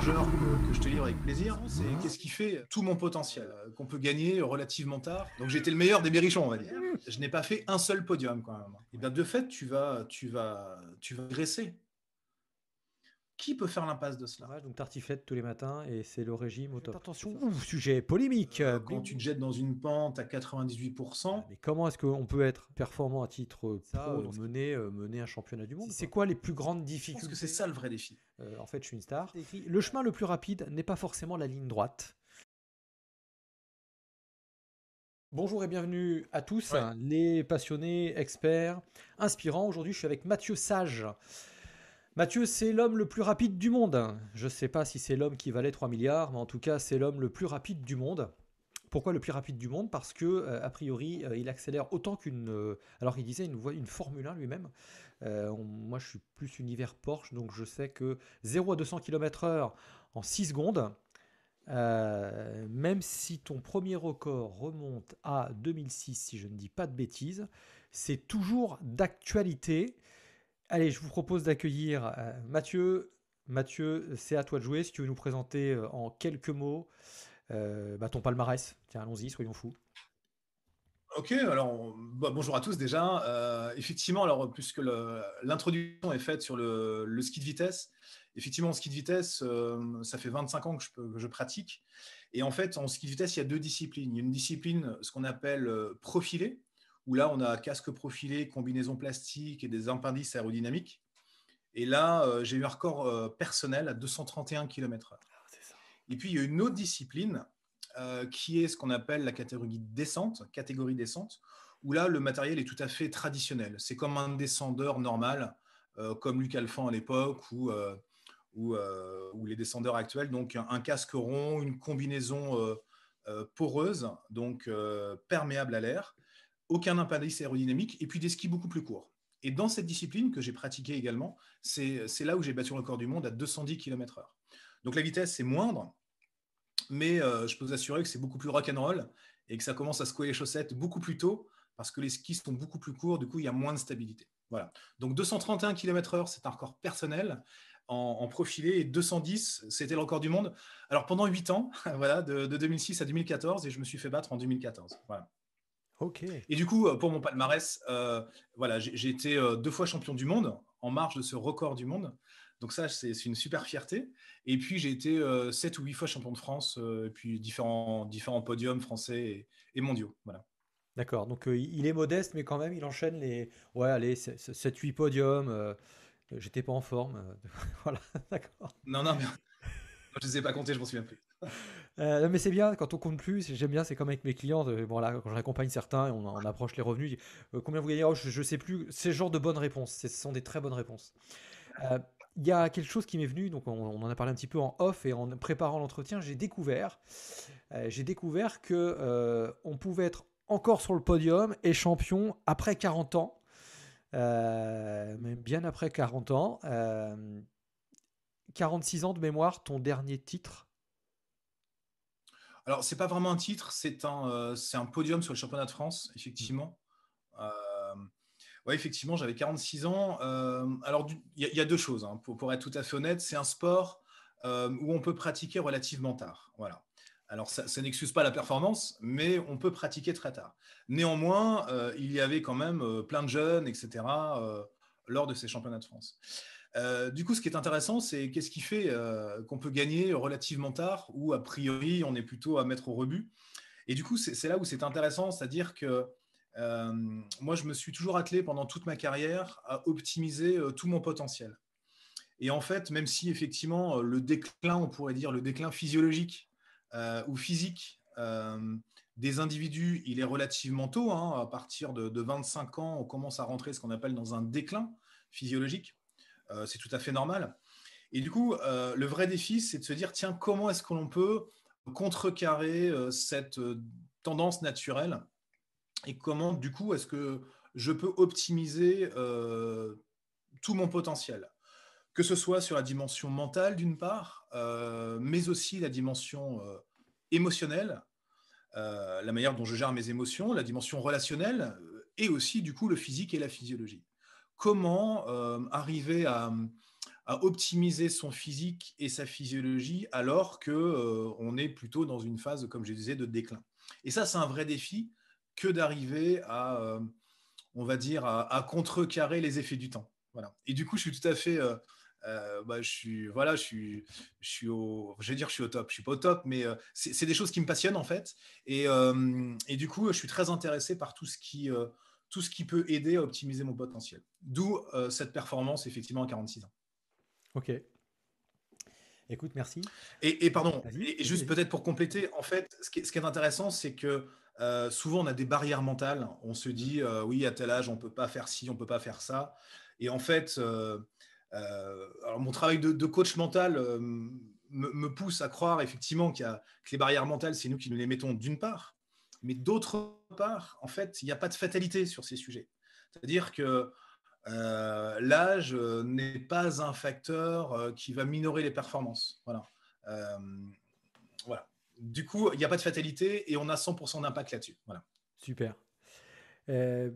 que, je te livre avec plaisir, c'est qu'est-ce qui fait tout mon potentiel euh, qu'on peut gagner relativement tard. Donc j'étais le meilleur des berrichons, on va dire. Je n'ai pas fait un seul podium quand même. Et eh bien de fait, tu vas, tu vas, tu vas graisser. Qui peut faire l'impasse de cela Donc tartiflette tous les matins et c'est le régime au top. Attention, sujet polémique. Euh, quand tu te jettes dans une pente à 98%. Ah, mais comment est-ce qu'on peut être performant à titre pro, euh, euh, mener, un championnat du monde C'est quoi les plus grandes difficultés Parce que c'est ça le vrai défi. en fait, je suis une star. le chemin le plus rapide n'est pas forcément la ligne droite. Bonjour et bienvenue à tous, hein, les passionnés, experts, inspirants. Aujourd'hui, je suis avec Mathieu Sage. Mathieu, c'est l'homme le plus rapide du monde. Je ne sais pas si c'est l'homme qui valait 3 milliards, mais en tout cas, c'est l'homme le plus rapide du monde. Pourquoi le plus rapide du monde Parce que, euh, a priori, euh, il accélère autant qu'une. Euh, alors, il disait une, une Formule 1 lui-même. moi, je suis plus univers Porsche, donc je sais que 0 à 200 km/h en 6 secondes, même si ton premier record remonte à 2006, si je ne dis pas de bêtises, c'est toujours d'actualité Allez, je vous propose d'accueillir euh, Mathieu. Mathieu, c'est à toi de jouer. Si tu veux nous présenter euh, en quelques mots euh, bah, ton palmarès, tiens, allons-y, soyons fous. Ok, alors bah, bonjour à tous déjà. effectivement, alors puisque l'introduction est faite sur le, ski de vitesse, effectivement en ski de vitesse, ça fait 25 ans que je, pratique. Et en fait, en ski de vitesse, il y a deux disciplines. Il y a une discipline, ce qu'on appelle profilé où là, on a casque profilé, combinaison plastique et des appendices aérodynamiques. Et là, euh, j'ai eu un record euh, personnel à 231 km/h. Ah, et puis, il y a une autre discipline euh, qui est ce qu'on appelle la catégorie descente, catégorie descente, où là, le matériel est tout à fait traditionnel. C'est comme un descendeur normal, comme Luc Alphand à l'époque, ou les descendeurs actuels. Donc un, casque rond, une combinaison poreuse, donc perméable à l'air, aucun impendice aérodynamique, et puis des skis beaucoup plus courts. Et dans cette discipline que j'ai pratiquée également, c'est là où j'ai battu le record du monde à 210 km/h. Donc la vitesse c'est moindre, mais euh, je peux vous assurer que c'est beaucoup plus rock'n'roll et que ça commence à secouer les chaussettes beaucoup plus tôt parce que les skis sont beaucoup plus courts, du coup il y a moins de stabilité. Voilà. Donc 231 km/h, c'est un record personnel en, profilé et 210, c'était le record du monde. Alors pendant 8 ans, de, de 2006 à 2014 et je me suis fait battre en 2014. Voilà. Et du coup, euh, pour mon palmarès, euh, voilà, j'ai été euh, deux fois champion du monde en marge de ce record du monde. Donc ça, c'est une super fierté. Et puis, j'ai été sept ou huit fois champion de France, et puis différents, différents podiums français et, mondiaux. Voilà. D'accord. Donc, il est modeste, mais quand même, il enchaîne les ouais, allez, 7 huit podiums. J'étais pas en forme. voilà, d'accord. Non, non, je ne les ai pas comptés, je m'en souviens plus. Euh, mais c'est bien quand on compte plus. J'aime bien, c'est comme avec mes clients. bon, là, quand j'accompagne certains on, approche les revenus, euh, combien vous gagnez oh, je, ne sais plus. C'est genre de bonnes réponses. Ce sont des très bonnes réponses. Euh, il y a quelque chose qui m'est venu. Donc, on, en a parlé un petit peu en off et en préparant l'entretien, j'ai découvert, j'ai découvert que on pouvait être encore sur le podium et champion après 40 ans, même bien après 40 ans. 46 ans de mémoire, ton dernier titre alors, n'est pas vraiment un titre, euh, c'est un, podium sur le championnat de France, mm. effectivement. Euh, oui, effectivement, j'avais 46 ans. Euh, alors, il y, a deux choses, hein, pour, être tout à fait honnête. C'est un sport où on peut pratiquer relativement tard. Voilà. Alors, ça n'excuse pas la performance, mais on peut pratiquer très tard. Néanmoins, il y avait quand même plein de jeunes, etc., lors de ces championnats de France. Euh, du coup, ce qui est intéressant, c'est qu'est-ce qui fait euh, qu'on peut gagner relativement tard ou a priori, on est plutôt à mettre au rebut. Et du coup, c'est là où c'est intéressant, c'est-à-dire que euh, moi, je me suis toujours attelé pendant toute ma carrière à optimiser tout mon potentiel. Et en fait, même si effectivement le déclin, on pourrait dire le déclin physiologique ou physique des individus, il est relativement tôt. Hein. à partir de, 25 ans, on commence à rentrer ce qu'on appelle dans un déclin physiologique. Euh, c'est tout à fait normal. Et du coup, euh, le vrai défi, c'est de se dire, tiens, comment est-ce que l'on peut contrecarrer euh, cette tendance naturelle et comment, du coup, est-ce que je peux optimiser tout mon potentiel Que ce soit sur la dimension mentale, d'une part, mais aussi la dimension émotionnelle, la manière dont je gère mes émotions, la dimension relationnelle, et aussi, du coup, le physique et la physiologie comment euh, arriver à, optimiser son physique et sa physiologie alors qu'on euh, est plutôt dans une phase, comme je disais, de déclin. Et ça, c'est un vrai défi que d'arriver à, euh, on va dire, à, contrecarrer les effets du temps. Voilà. Et du coup, je suis tout à fait bah, je suis voilà je suis je suis au je vais dire je suis au top je suis pas au top mais c'est des choses qui me passionnent en fait et, du coup je suis très intéressé par tout ce qui tout ce qui peut aider à optimiser mon potentiel. D'où euh, cette performance, effectivement, à 46 ans. Ok. Écoute, merci. Et, pardon, juste peut-être pour compléter, en fait, ce qui est, ce qui est intéressant, c'est que euh, souvent on a des barrières mentales. On se dit, euh, oui, à tel âge, on ne peut pas faire ci, on ne peut pas faire ça. Et en fait, alors mon travail de, coach mental me, me, pousse à croire effectivement qu'il y a, que les barrières mentales, c'est nous qui nous les mettons d'une part, mais d'autre part, en fait, il n'y a pas de fatalité sur ces sujets. C'est-à-dire que euh, l'âge euh, n'est pas un facteur euh, qui va minorer les performances. Du coup, il n'y a pas de fatalité et on a 100% d'impact là-dessus. Super. alors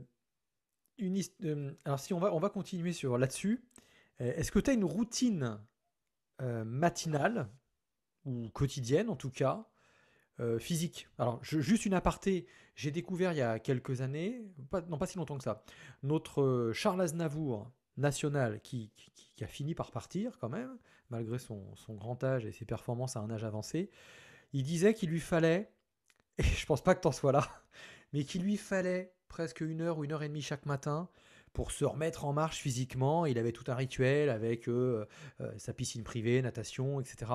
si on va, on va continuer sur là-dessus. Est-ce que tu as une routine matinale ou quotidienne en tout cas euh, physique. Alors, juste une aparté, j'ai découvert il y a quelques années, non pas si longtemps que ça, notre euh, Charles Aznavour national qui, a fini par partir quand même, malgré son, grand âge et ses performances à un âge avancé, il disait qu'il lui fallait, et je pense pas que t'en sois là, mais qu'il lui fallait presque une heure ou une heure et demie chaque matin pour se remettre en marche physiquement. Il avait tout un rituel avec euh, sa piscine privée, natation, etc.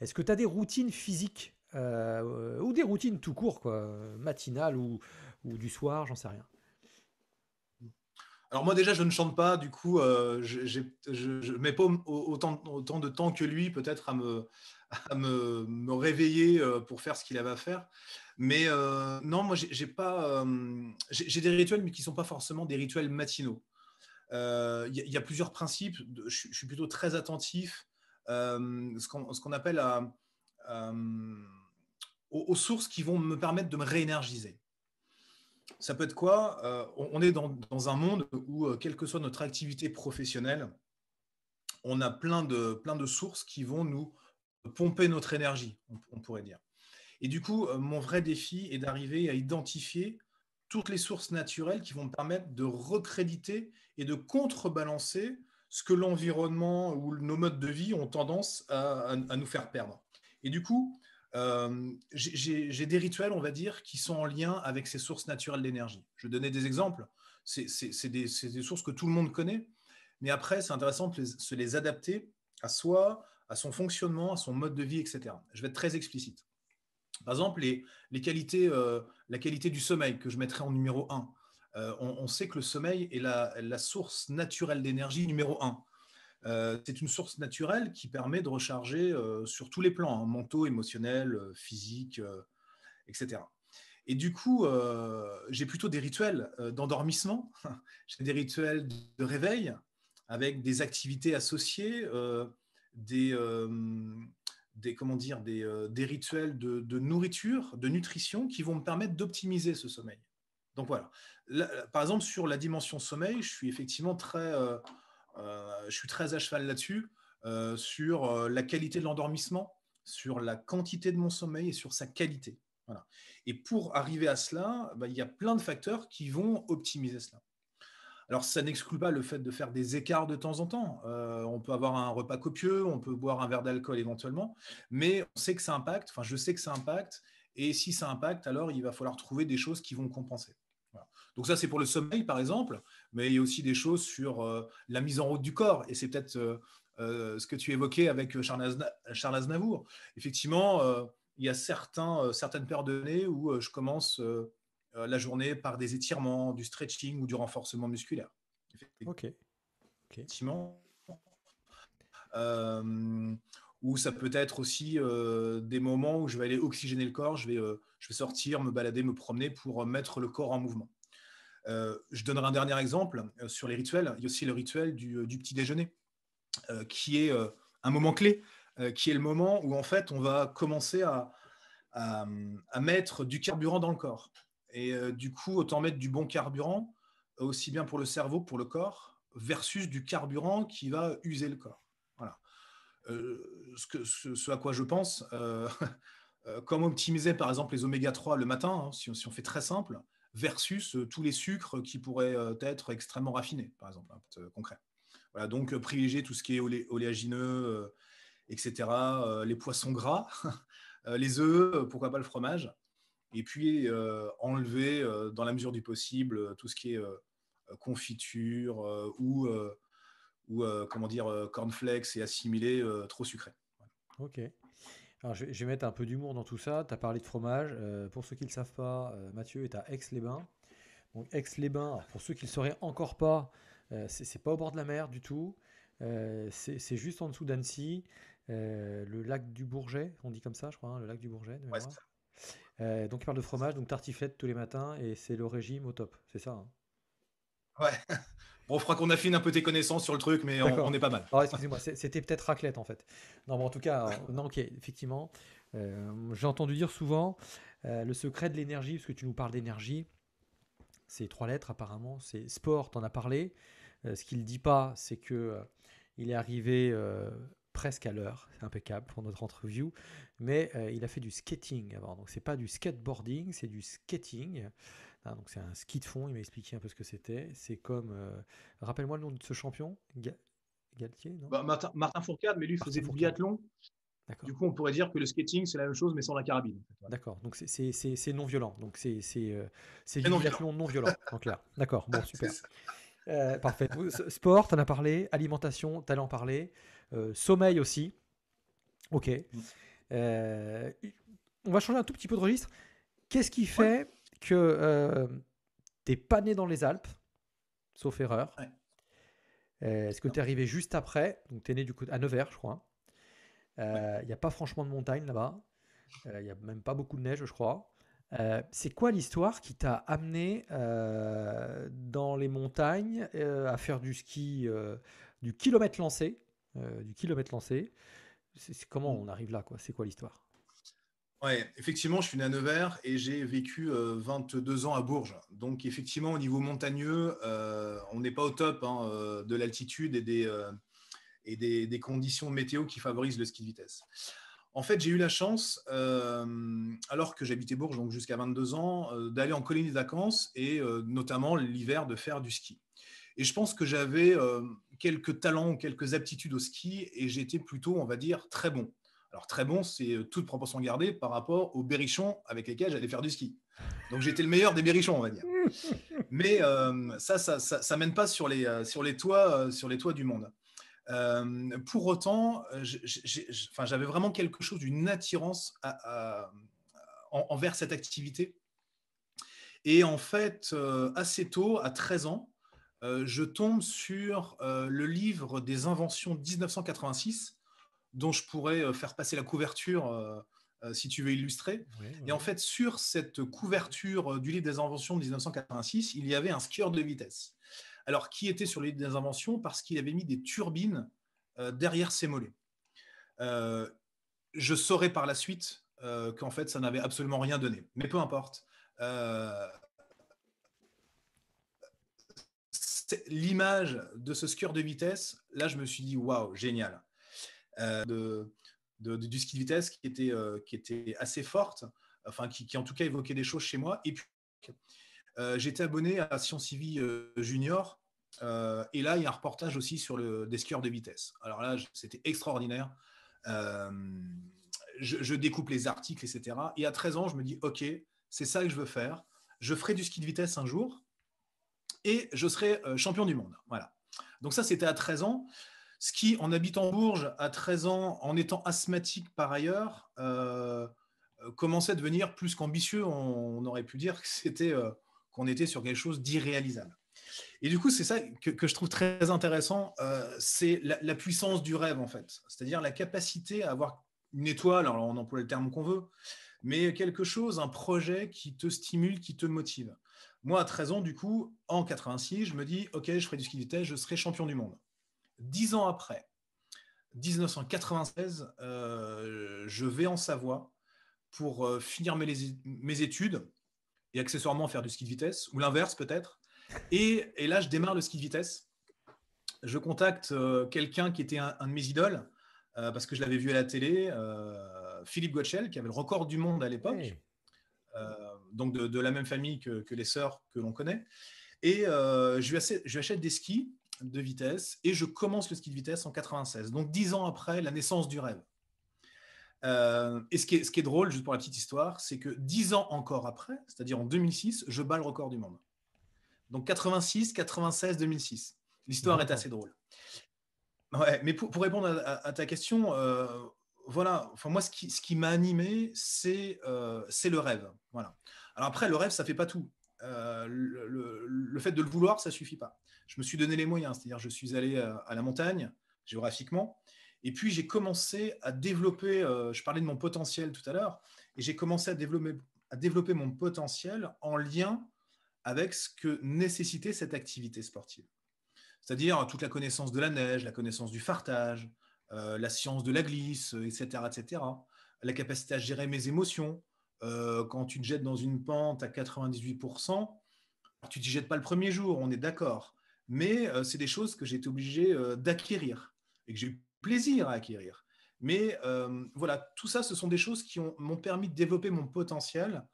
Est-ce que tu as des routines physiques euh, ou des routines tout court, quoi, matinales ou, ou du soir, j'en sais rien. Alors moi déjà je ne chante pas, du coup euh, je, ne mets pas autant, autant, de temps que lui peut-être à, me, à me, me, réveiller euh, pour faire ce qu'il avait à faire. Mais non, moi j'ai pas, j'ai des rituels mais qui sont pas forcément des rituels matinaux. Il y, a plusieurs principes. Je, suis plutôt très attentif, ce qu'on appelle à aux, sources qui vont me permettre de me réénergiser. Ça peut être quoi euh, on, est dans, un monde où, euh, quelle que soit notre activité professionnelle, on a plein de, plein de sources qui vont nous pomper notre énergie, on, pourrait dire. Et du coup, euh, mon vrai défi est d'arriver à identifier toutes les sources naturelles qui vont me permettre de recréditer et de contrebalancer ce que l'environnement ou nos modes de vie ont tendance à, nous faire perdre. Et du coup, euh, j'ai des rituels, on va dire, qui sont en lien avec ces sources naturelles d'énergie. Je donner des exemples. C'est des, sources que tout le monde connaît. Mais après, c'est intéressant de se les adapter à soi, à son fonctionnement, à son mode de vie, etc. Je vais être très explicite. Par exemple, les, qualités, euh, la qualité du sommeil que je mettrai en numéro 1. Euh, on, sait que le sommeil est la, la source naturelle d'énergie numéro 1. Euh, c'est une source naturelle qui permet de recharger euh, sur tous les plans, hein, mentaux, émotionnels, euh, physiques, etc. Et du coup, j'ai plutôt des rituels d'endormissement, j'ai des rituels de réveil avec des activités associées, des, comment dire, des, rituels de, nourriture, de nutrition qui vont me permettre d'optimiser ce sommeil. Donc voilà. par exemple, sur la dimension sommeil, je suis effectivement très, euh, je suis très à cheval là-dessus, euh, sur euh, la qualité de l'endormissement, sur la quantité de mon sommeil et sur sa qualité. Et pour arriver à cela, bah, il y a plein de facteurs qui vont optimiser cela. Alors, ça n'exclut pas le fait de faire des écarts de temps en temps. on peut avoir un repas copieux, on peut boire un verre d'alcool éventuellement, mais on sait que ça impacte, enfin, je sais que ça impacte, et si ça impacte, alors il va falloir trouver des choses qui vont compenser. Donc, ça, c'est pour le sommeil, par exemple mais il y a aussi des choses sur euh, la mise en route du corps. Et c'est peut-être euh, euh, ce que tu évoquais avec Charles, Aznavour. Effectivement, il y a certains, certaines périodes de données où je commence la journée par des étirements, du stretching ou du renforcement musculaire. Ok. Effectivement. ou ça peut être aussi des moments où je vais aller oxygéner le corps, je vais, je vais sortir, me balader, me promener pour mettre le corps en mouvement. Euh, je donnerai un dernier exemple euh, sur les rituels. Il y a aussi le rituel du, euh, petit déjeuner, qui est un moment clé, qui est le moment où en fait on va commencer à, mettre du carburant dans le corps. Et du coup, autant mettre du bon carburant, aussi bien pour le cerveau pour le corps, versus du carburant qui va user le corps. Voilà. ce, à quoi je pense, comment optimiser par exemple les oméga 3 le matin, hein, si, on fait très simple, versus euh, tous les sucres qui pourraient euh, être extrêmement raffinés, par exemple, hein, concret. Voilà, donc euh, privilégier tout ce qui est oléagineux, etc., les poissons gras, les œufs, pourquoi pas le fromage, et puis enlever dans la mesure du possible tout ce qui est confiture ou, ou comment dire, cornflakes et assimilés trop sucrés. Ok. Alors, je, vais, mettre un peu d'humour dans tout ça. Tu as parlé de fromage. Euh, pour ceux qui ne le savent pas, euh, Mathieu est à Aix-les-Bains. Donc, Aix-les-Bains, pour ceux qui ne le sauraient encore pas, euh, ce c'est pas au bord de la mer du tout. c'est juste en dessous d'Annecy. le lac du Bourget, on dit comme ça, je crois, hein, le lac du Bourget. donc, il parle de fromage, donc tartiflette tous les matins, et c'est le régime au top, c'est ça hein. Ouais. Bon, je qu'on affine un peu tes connaissances sur le truc, mais on, on est pas mal. Ah excusez-moi, c'était peut-être raclette en fait. Non, bon, en tout cas, euh, non, ok, effectivement. Euh, j'ai entendu dire souvent euh, le secret de l'énergie, parce que tu nous parles d'énergie. C'est trois lettres apparemment. C'est sport, t'en as parlé. ce qu'il ne dit pas, c'est que il est arrivé presque à l'heure, c'est impeccable pour notre interview, mais il a fait du skating avant. Donc c'est pas du skateboarding, c'est du skating. Ah, donc c'est un ski de fond, il m'a expliqué un peu ce que c'était. C'est comme, euh, rappelle-moi le nom de ce champion, Galtier, bah, Martin, Fourcade, mais lui il faisait pour du biathlon. Du coup, on pourrait dire que le skating, c'est la même chose, mais sans la carabine. D'accord, donc c'est non violent. Donc c'est euh, du non biathlon non violent, en clair. D'accord, bon, super. Euh, parfait. Sport, t'en as parlé. Alimentation, t'allais en parler. sommeil aussi. Ok. Mm. on va changer un tout petit peu de registre. Qu'est-ce qui fait que tu euh, t'es pas né dans les Alpes, sauf erreur. Euh, est-ce que tu es arrivé juste après Donc tu es né du coup à Nevers, je crois. Il hein. n'y euh, a pas franchement de montagne là-bas. Il n'y a même pas beaucoup de neige, je crois. c'est quoi l'histoire qui t'a amené dans les montagnes à faire du ski, du kilomètre lancé, du kilomètre lancé C'est comment mm. on arrive là, quoi C'est quoi l'histoire oui, effectivement, je suis né à Nevers et j'ai vécu 22 euh, ans à Bourges. Donc, effectivement, au niveau montagneux, euh, on n'est pas au top hein, euh, de l'altitude et, des, et des, conditions météo qui favorisent le ski de vitesse. En fait, j'ai eu la chance, alors que j'habitais Bourges, donc jusqu'à 22 ans, d'aller en colonie des vacances et notamment l'hiver de faire du ski. Et je pense que j'avais quelques talents, quelques aptitudes au ski et j'étais plutôt, on va dire, très bon. Alors très bon, c'est euh, toute proportion gardée par rapport aux berrichons avec lesquels j'allais faire du ski. Donc j'étais le meilleur des berrichons, on va dire. Mais euh, ça, ça, ça, mène pas sur les, euh, sur les, toits, sur les toits du monde. pour autant, j'avais vraiment quelque chose d'une attirance envers cette activité. Et en fait, assez tôt, à 13 ans, je tombe sur le livre des inventions 1986 dont je pourrais euh, faire passer la couverture euh, euh, si tu veux illustrer. Et en fait, sur cette couverture du livre des inventions de 1986, il y avait un skieur de vitesse. Alors, qui était sur le livre des inventions Parce qu'il avait mis des turbines derrière ses mollets. je saurais par la suite qu'en fait, ça n'avait absolument rien donné. Mais peu importe. L'image de ce skieur de vitesse, là, je me suis dit, waouh, génial. Euh, de, du ski de vitesse qui était, euh, qui était assez forte, enfin qui, qui, en tout cas évoquait des choses chez moi. Et puis, euh, j'étais abonné à Sciences Civi Junior. et là, il y a un reportage aussi sur le, des skieurs de vitesse. Alors là, c'était extraordinaire. Je, je, découpe les articles, etc. Et à 13 ans, je me dis, OK, c'est ça que je veux faire. Je ferai du ski de vitesse un jour et je serai champion du monde. Voilà. Donc ça, c'était à 13 ans. Ce qui, en habitant Bourges à 13 ans, en étant asthmatique par ailleurs, euh, euh, commençait à devenir plus qu'ambitieux. On, aurait pu dire que c'était, euh, qu'on était sur quelque chose d'irréalisable. Et du coup, c'est ça que, je trouve très intéressant, c'est la, puissance du rêve, en fait. C'est-à-dire la capacité à avoir une étoile, alors on emploie le terme qu'on veut, mais quelque chose, un projet qui te stimule, qui te motive. Moi, à 13 ans, du coup, en 86, je me dis, OK, je ferai du ski de je serai champion du monde. Dix ans après, 1996, euh, je vais en Savoie pour euh, finir mes, études et accessoirement faire du ski de vitesse, ou l'inverse peut-être. Et, là, je démarre le ski de vitesse. Je contacte euh, quelqu'un qui était un, de mes idoles, parce que je l'avais vu à la télé, Philippe Gottschall, qui avait le record du monde à l'époque. donc de, la même famille que, les sœurs que l'on connaît. Et je, je, lui achète, des skis de vitesse et je commence le ski de vitesse en 96, donc dix ans après la naissance du rêve. Euh, et ce qui, est, ce qui, est, drôle, juste pour la petite histoire, c'est que dix ans encore après, c'est-à-dire en 2006, je bats le record du monde. Donc 86, 96, 2006. L'histoire est assez drôle. mais pour, répondre à, ta question, euh, voilà, enfin moi, ce qui, ce qui m'a animé, euh, c'est le rêve. Voilà. Alors après, le rêve, ça fait pas tout. Le, le fait de le vouloir, ça suffit pas je me suis donné les moyens. C'est-à-dire, je suis allé euh, à, la montagne, géographiquement. Et puis j'ai commencé à développer, euh, je parlais de mon potentiel tout à l'heure, et j'ai commencé à développer, à développer mon potentiel en lien avec ce que nécessitait cette activité sportive. C'est-à-dire toute la connaissance de la neige, la connaissance du fartage, euh, la science de la glisse, etc., etc. La capacité à gérer mes émotions. quand tu te jettes dans une pente à 98%, tu ne t'y jettes pas le premier jour, on est d'accord mais euh, c'est des choses que j'ai été obligé euh, d'acquérir et que j'ai eu plaisir à acquérir. Mais euh, voilà, tout ça, ce sont des choses qui m'ont permis de développer mon potentiel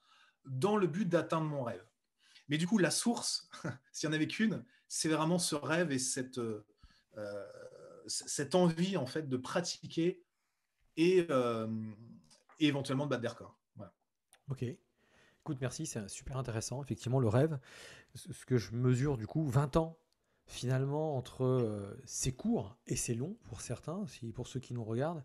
dans le but d'atteindre mon rêve. Mais du coup, la source, s'il n'y en avait qu'une, c'est vraiment ce rêve et cette, cette envie en fait de pratiquer et, éventuellement de battre des records. Ok. Écoute, merci, c'est super intéressant. Effectivement, le rêve, ce que je mesure du coup, 20 ans finalement entre euh, c'est court et c'est long pour certains, si, pour ceux qui nous regardent,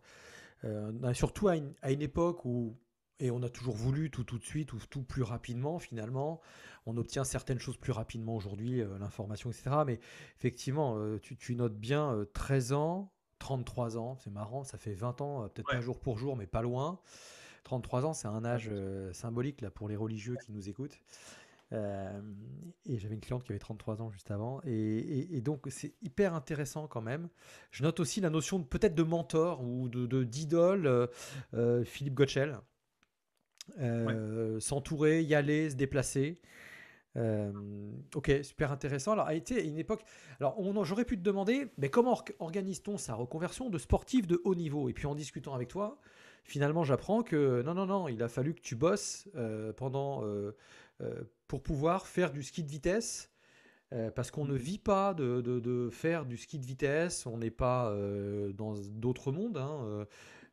euh, surtout à une, époque où et on a toujours voulu tout tout de suite ou tout plus rapidement finalement. On obtient certaines choses plus rapidement aujourd'hui, euh, l'information, etc. Mais effectivement, tu, notes bien 13 ans, 33 ans, c'est marrant, ça fait 20 ans, peut-être un jour pour jour, mais pas loin. 33 ans, c'est un âge symbolique là pour les religieux qui nous écoutent. Euh, et j'avais une cliente qui avait 33 ans juste avant. Et, donc, c'est hyper intéressant quand même. Je note aussi la notion peut-être de mentor ou de d'idole, euh, euh, Philippe Gotchel. S'entourer, y aller, se déplacer. ok, super intéressant. Alors, a été une époque. Alors, j'aurais pu te demander, mais comment organise-t-on sa reconversion de sportif de haut niveau Et puis, en discutant avec toi, finalement, j'apprends que non, non, non, il a fallu que tu bosses pendant pour pouvoir faire du ski de vitesse. Euh, parce qu'on ne mhm. vit pas de, faire du ski de vitesse, on n'est pas euh, dans d'autres mondes hein,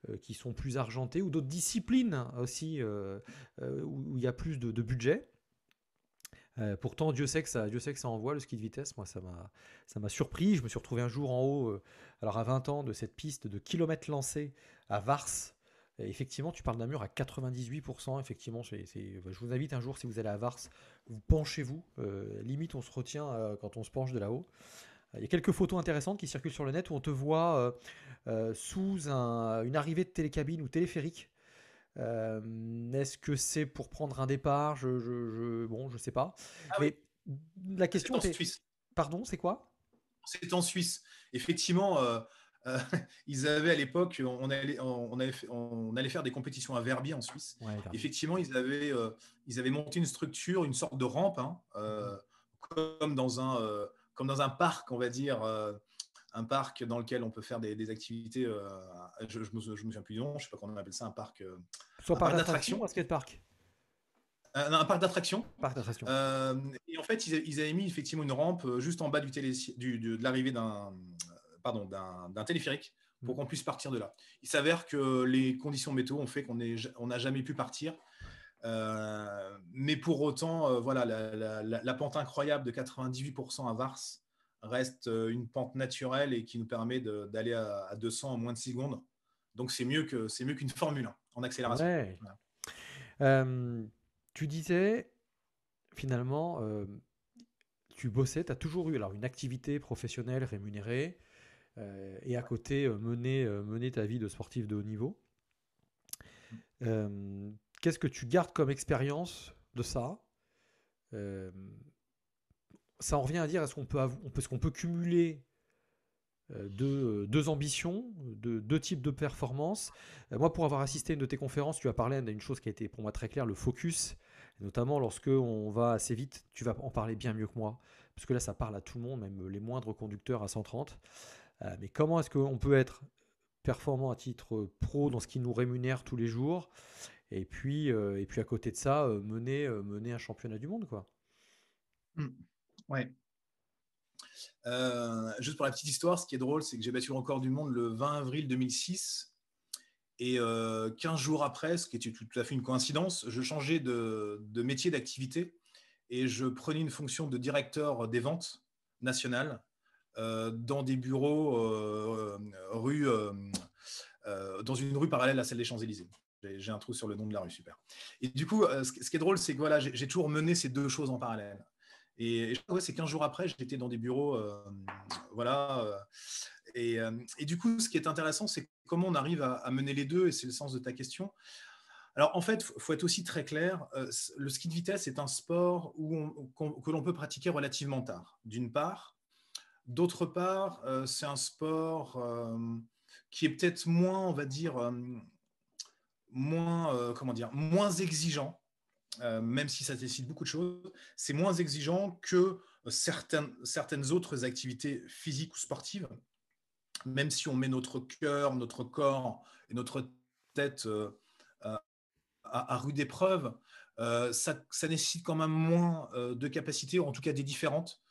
euh, qui sont plus argentés, ou d'autres disciplines aussi, où il y a plus de, budget. pourtant, Dieu sait, que ça, Dieu sait que ça envoie le ski de vitesse. Moi, ça m'a, ça m'a surpris. Je me suis retrouvé un jour en haut, alors à 20 ans, de cette piste de kilomètres lancés à Vars, effectivement, tu parles d'un mur à 98%. Effectivement, bah, je vous invite un jour, si vous allez à Vars, vous penchez-vous. Euh, limite, on se retient euh, quand on se penche de là-haut. Il y a quelques photos intéressantes qui circulent sur le net où on te voit euh, sous une arrivée de télécabine ou téléphérique. Est-ce que c'est pour prendre un départ je, je, sais pas. Ah la question. C'est en Suisse. Pardon, c'est quoi C'est en Suisse. Effectivement euh, ils avaient à l'époque, on allait, on, on allait faire des compétitions à Verbier en Suisse. Effectivement, euh, ils avaient, monté une structure, une sorte de rampe, hein, euh, comme, dans un, comme dans un parc, on va dire, un parc dans lequel on peut faire des, activités. je ne me, souviens plus du nom, je ne sais pas comment on appelle ça, un parc. Soit un parc d'attraction un skatepark un, un parc d'attraction. et en fait, ils, avaient mis effectivement une rampe juste en bas du, télé, de l'arrivée d'un d'un téléphérique pour mm. qu'on puisse partir de là. Il s'avère que les conditions météo ont fait qu'on n'a jamais pu partir. Euh, mais pour autant, euh, voilà, la, pente incroyable de 98% à Vars reste euh, une pente naturelle et qui nous permet d'aller à, 200 en moins de secondes. Donc c'est mieux c'est qu'une Formule 1 en accélération. tu disais finalement, tu bossais, tu as toujours eu alors une activité professionnelle rémunérée euh, et à côté euh, mener, euh, mener ta vie de sportif de haut niveau. Mm. Qu'est-ce que tu gardes comme expérience de ça Ça en revient à dire est-ce qu'on peut, peut cumuler deux, deux ambitions, deux, deux, types de performances Moi, pour avoir assisté à une de tes conférences, tu as parlé d'une chose qui a été pour moi très claire, le focus, notamment lorsque on va assez vite. Tu vas en parler bien mieux que moi, parce que là, ça parle à tout le monde, même les moindres conducteurs à 130. Euh, mais comment est-ce qu'on peut être performant à titre pro dans ce qui nous rémunère tous les jours et puis, euh, et puis à côté de ça, euh, mener, mener un championnat du monde quoi. Mmh. juste pour la petite histoire, ce qui est drôle, c'est que j'ai battu le record du monde le 20 avril 2006. Et 15 jours après, ce qui était tout à fait une coïncidence, je changeais de, de métier d'activité et je prenais une fonction de directeur des ventes nationales euh, dans des bureaux euh, euh, rue, dans une rue parallèle à celle des Champs-Élysées. J'ai un trou sur le nom de la rue, super. Et du coup, ce qui est drôle, c'est que voilà, j'ai toujours mené ces deux choses en parallèle. Et, ouais, c'est 15 jours après, j'étais dans des bureaux, voilà. et, du coup, ce qui est intéressant, c'est comment on arrive à, mener les deux, et c'est le sens de ta question. Alors, en fait, il faut être aussi très clair, le ski de vitesse est un sport où que l'on peut pratiquer relativement tard, d'une part, D'autre part, euh, c'est un sport euh, qui est peut-être moins, on va dire, euh, moins, comment dire, moins exigeant, même si ça nécessite beaucoup de choses. C'est moins exigeant que certaines, certaines autres activités physiques ou sportives, même si on met notre cœur, notre corps et notre tête à, rude épreuve. Ça, nécessite quand même moins de capacités, ou en tout cas des différentes,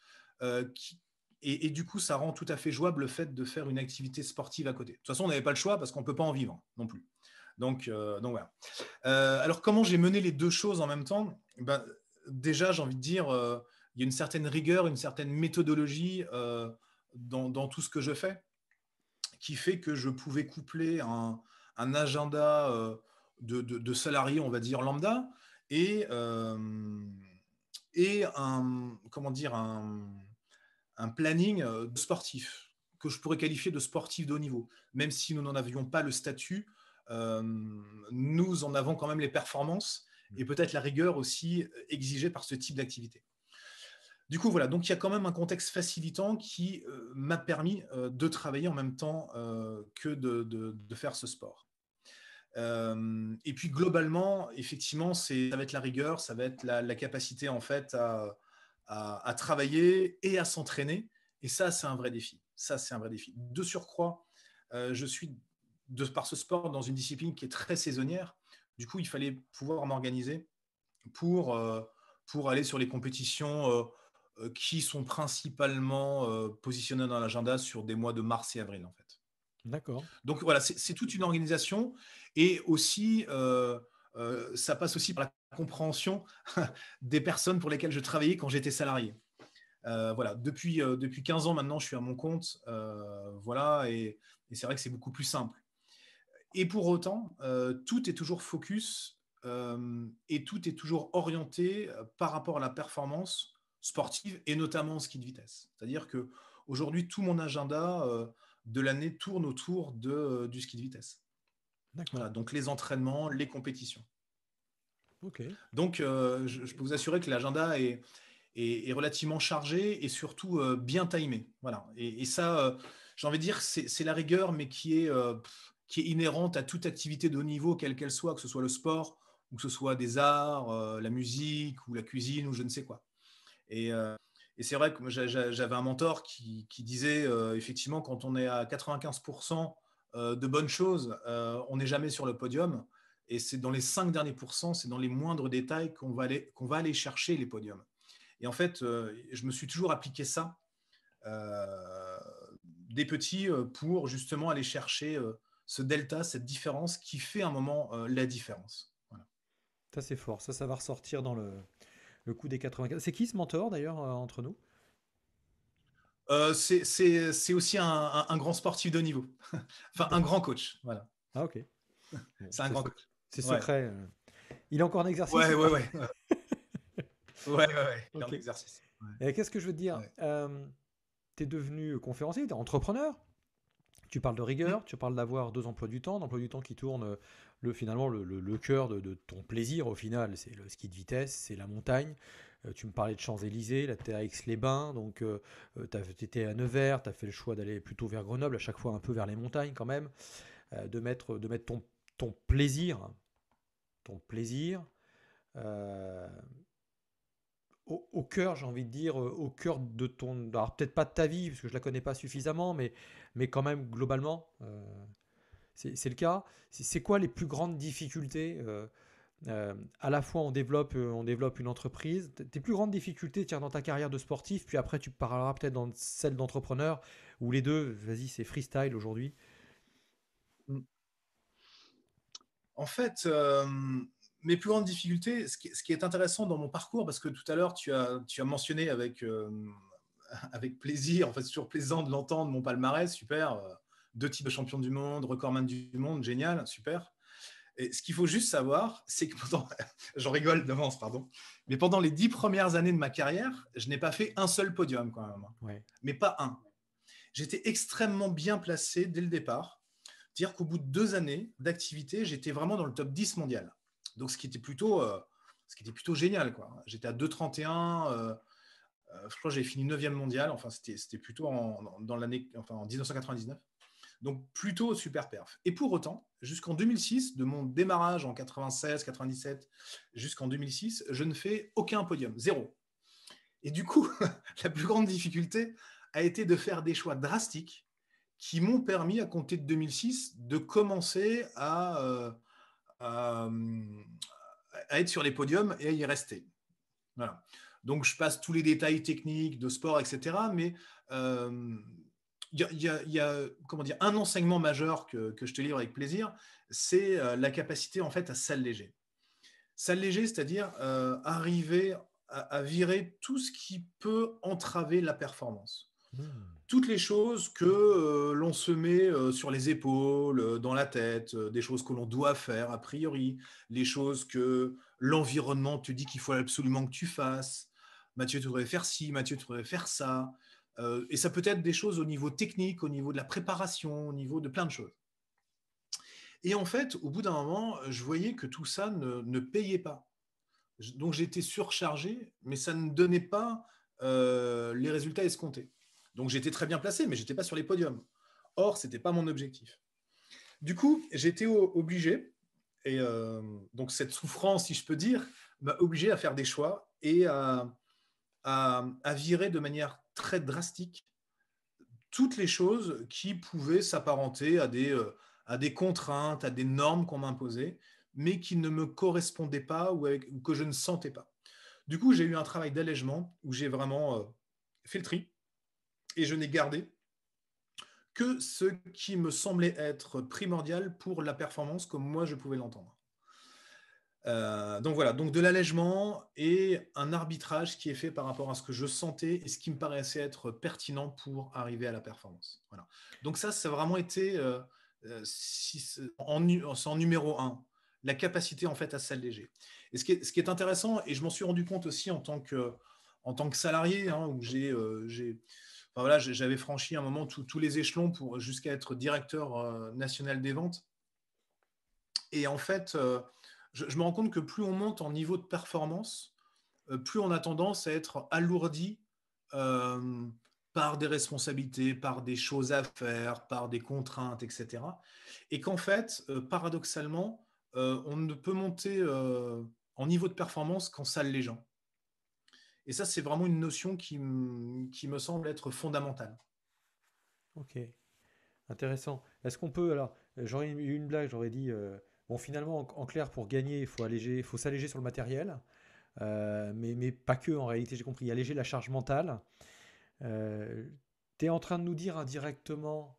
qui, et, du coup, ça rend tout à fait jouable le fait de faire une activité sportive à côté. De toute façon, on n'avait pas le choix parce qu'on ne peut pas en vivre hein, non plus. Donc, euh, donc voilà. Euh, alors, comment j'ai mené les deux choses en même temps ben, Déjà, j'ai envie de dire, euh, il y a une certaine rigueur, une certaine méthodologie dans, tout ce que je fais qui fait que je pouvais coupler un, agenda de, salarié, on va dire lambda, et, et un, comment dire, un un planning euh, sportif que je pourrais qualifier de sportif de haut niveau, même si nous n'en avions pas le statut. Euh, nous en avons quand même les performances et mm. peut-être la rigueur aussi exigée par ce type d'activité. Du coup, voilà, donc il y a quand même un contexte facilitant qui euh, m'a permis de travailler en même temps que de, faire ce sport. et puis globalement, effectivement, ça va être la rigueur, ça va être la capacité en fait à, à, travailler et à s'entraîner. Et ça, c'est un vrai défi. Ça, c'est un vrai défi. De surcroît, euh, je suis de par ce sport dans une discipline qui est très saisonnière. Du coup, il fallait pouvoir m'organiser pour, euh, pour aller sur les compétitions euh, qui sont principalement positionnées dans l'agenda sur des mois de mars et avril, en fait. D'accord. Donc voilà, c'est toute une organisation et aussi euh, ça passe aussi par la compréhension des personnes pour lesquelles je travaillais quand j'étais salarié. Euh, voilà, depuis, euh, depuis 15 ans maintenant, je suis à mon compte. voilà, et, c'est vrai que c'est beaucoup plus simple. Et pour autant, tout est toujours focus et tout est toujours orienté par rapport à la performance sportive et notamment en ski de vitesse. C'est-à-dire que aujourd'hui, tout mon agenda de l'année tourne autour du ski de vitesse donc les entraînements, les compétitions. Donc, euh, je, peux vous assurer que l'agenda est, relativement chargé et surtout euh, bien timé. Voilà. Et, ça, euh, j'ai envie de dire, c'est la rigueur, mais qui est, inhérente à toute activité de haut niveau, quelle qu'elle soit, que ce soit le sport ou que ce soit des arts, la musique ou la cuisine ou je ne sais quoi. Et, c'est vrai que j'avais un mentor qui disait effectivement, quand on est à 95 euh, de bonnes choses, euh, on n'est jamais sur le podium. Et c'est dans les 5 derniers pourcents, c'est dans les moindres détails qu'on va, aller, qu'on va aller chercher les podiums. Et en fait, euh, je me suis toujours appliqué ça des petits pour justement aller chercher ce delta, cette différence qui fait un moment la différence. Voilà. assez fort. Ça, ça va ressortir dans le, le coup des 84. C'est qui ce mentor d'ailleurs entre nous euh, c'est aussi un, grand sportif de niveau. enfin, un grand coach. Voilà. Ah, ok. c'est un grand coach. C'est secret. Euh. Il a encore un exercice. Ouais, ouais, ouais. ouais, ouais, ouais. Il exercice. Qu'est-ce que je veux te dire euh, Tu es devenu conférencier, tu es entrepreneur. Tu parles de rigueur, tu parles d'avoir deux emplois du temps, d'emploi du temps qui tourne le, finalement le, cœur de, ton plaisir au final. C'est le ski de vitesse, c'est la montagne, euh, tu me parlais de Champs-Élysées, là tu es à Aix-les-Bains, donc euh, euh, tu étais à Nevers, tu as fait le choix d'aller plutôt vers Grenoble, à chaque fois un peu vers les montagnes quand même, de mettre, ton, plaisir, ton plaisir au, cœur, j'ai envie de dire, au cœur de ton. Alors peut-être pas de ta vie, parce que je ne la connais pas suffisamment, mais, mais quand même globalement, c'est le cas. C'est quoi les plus grandes difficultés euh, à la fois on développe, euh, on développe une entreprise. Tes plus grandes difficultés, tiens, dans ta carrière de sportif, puis après tu parleras peut-être dans celle d'entrepreneur, ou les deux, vas-y, c'est freestyle aujourd'hui. Mm. En fait, euh, mes plus grandes difficultés, ce qui, est intéressant dans mon parcours, parce que tout à l'heure tu as, tu as mentionné avec, avec plaisir, en fait c'est toujours plaisant de l'entendre, mon palmarès, super, deux types de champion du monde, recordman du monde, génial, super. Et ce qu'il faut juste savoir, c'est que pendant, j'en rigole d'avance, pardon, mais pendant les dix premières années de ma carrière, je n'ai pas fait un seul podium quand même, hein. mais pas un. J'étais extrêmement bien placé dès le départ, dire qu'au bout de deux années d'activité, j'étais vraiment dans le top 10 mondial. Donc ce qui était plutôt, euh, ce qui était plutôt génial, quoi. J'étais à 2,31. Euh, euh, je crois que j'ai fini 9e mondial, enfin c'était plutôt dans l'année, en 1999. Donc plutôt super perf. Et pour autant, jusqu'en 2006, de mon démarrage en 96, 97 jusqu'en 2006, je ne fais aucun podium, zéro. Et du coup, la plus grande difficulté a été de faire des choix drastiques qui m'ont permis, à compter de 2006, de commencer euh, à, être sur les podiums et à y rester. Voilà. Donc, je passe tous les détails techniques de sport, etc. Mais euh, il y, a comment dire, un enseignement majeur que, je te livre avec plaisir, c'est euh, la capacité en fait à s'alléger. S'alléger, c'est-à-dire euh, arriver à, virer tout ce qui peut entraver la performance. Hmm. Toutes les choses que euh, l'on se met sur les épaules, dans la tête, des choses que l'on doit faire a priori, les choses que l'environnement te dit qu'il faut absolument que tu fasses. Mathieu, tu devrais faire ci, Mathieu, tu devrais faire ça. Euh, et ça peut être des choses au niveau technique, au niveau de la préparation, au niveau de plein de choses. Et en fait, au bout d'un moment, je voyais que tout ça ne, payait pas. Donc j'étais surchargé, mais ça ne donnait pas euh, les résultats escomptés. Donc j'étais très bien placé, mais je n'étais pas sur les podiums. Or, ce n'était pas mon objectif. Du coup, j'étais obligé, et euh, donc cette souffrance, si je peux dire, m'a obligé à faire des choix et à, à virer de manière très drastique toutes les choses qui pouvaient s'apparenter à des, euh, à des contraintes, à des normes qu'on m'imposait, mais qui ne me correspondaient pas ou, que je ne sentais pas. Du coup, j'ai eu un travail d'allègement où j'ai vraiment euh, fait le tri et je n'ai gardé que ce qui me semblait être primordial pour la performance comme moi je pouvais l'entendre. Euh, donc voilà, donc de l'allègement et un arbitrage qui est fait par rapport à ce que je sentais et ce qui me paraissait être pertinent pour arriver à la performance. Voilà. Donc ça, ça a vraiment été euh, euh, en, numéro un, la capacité en fait à s'alléger. Et ce qui, est, intéressant, et je m'en suis rendu compte aussi en tant que, en tant que salarié, hein, où j'ai, enfin, voilà, j'avais franchi un moment tous les échelons pour jusqu'à être directeur national des ventes. Et en fait, je, me rends compte que plus on monte en niveau de performance, euh, plus on a tendance à être alourdi euh, par des responsabilités, par des choses à faire, par des contraintes, etc. Et qu'en fait, euh, paradoxalement, on ne peut monter en niveau de performance qu'en salle les gens. Et ça, c'est vraiment une notion qui, qui, me semble être fondamentale. Ok, intéressant. Est-ce qu'on peut, alors, j'aurais eu une blague, j'aurais dit, Bon, finalement, en, clair, pour gagner, il faut alléger, faut s'alléger sur le matériel, euh, mais, mais, pas que en réalité, j'ai compris, alléger la charge mentale. Euh, tu es en train de nous dire indirectement,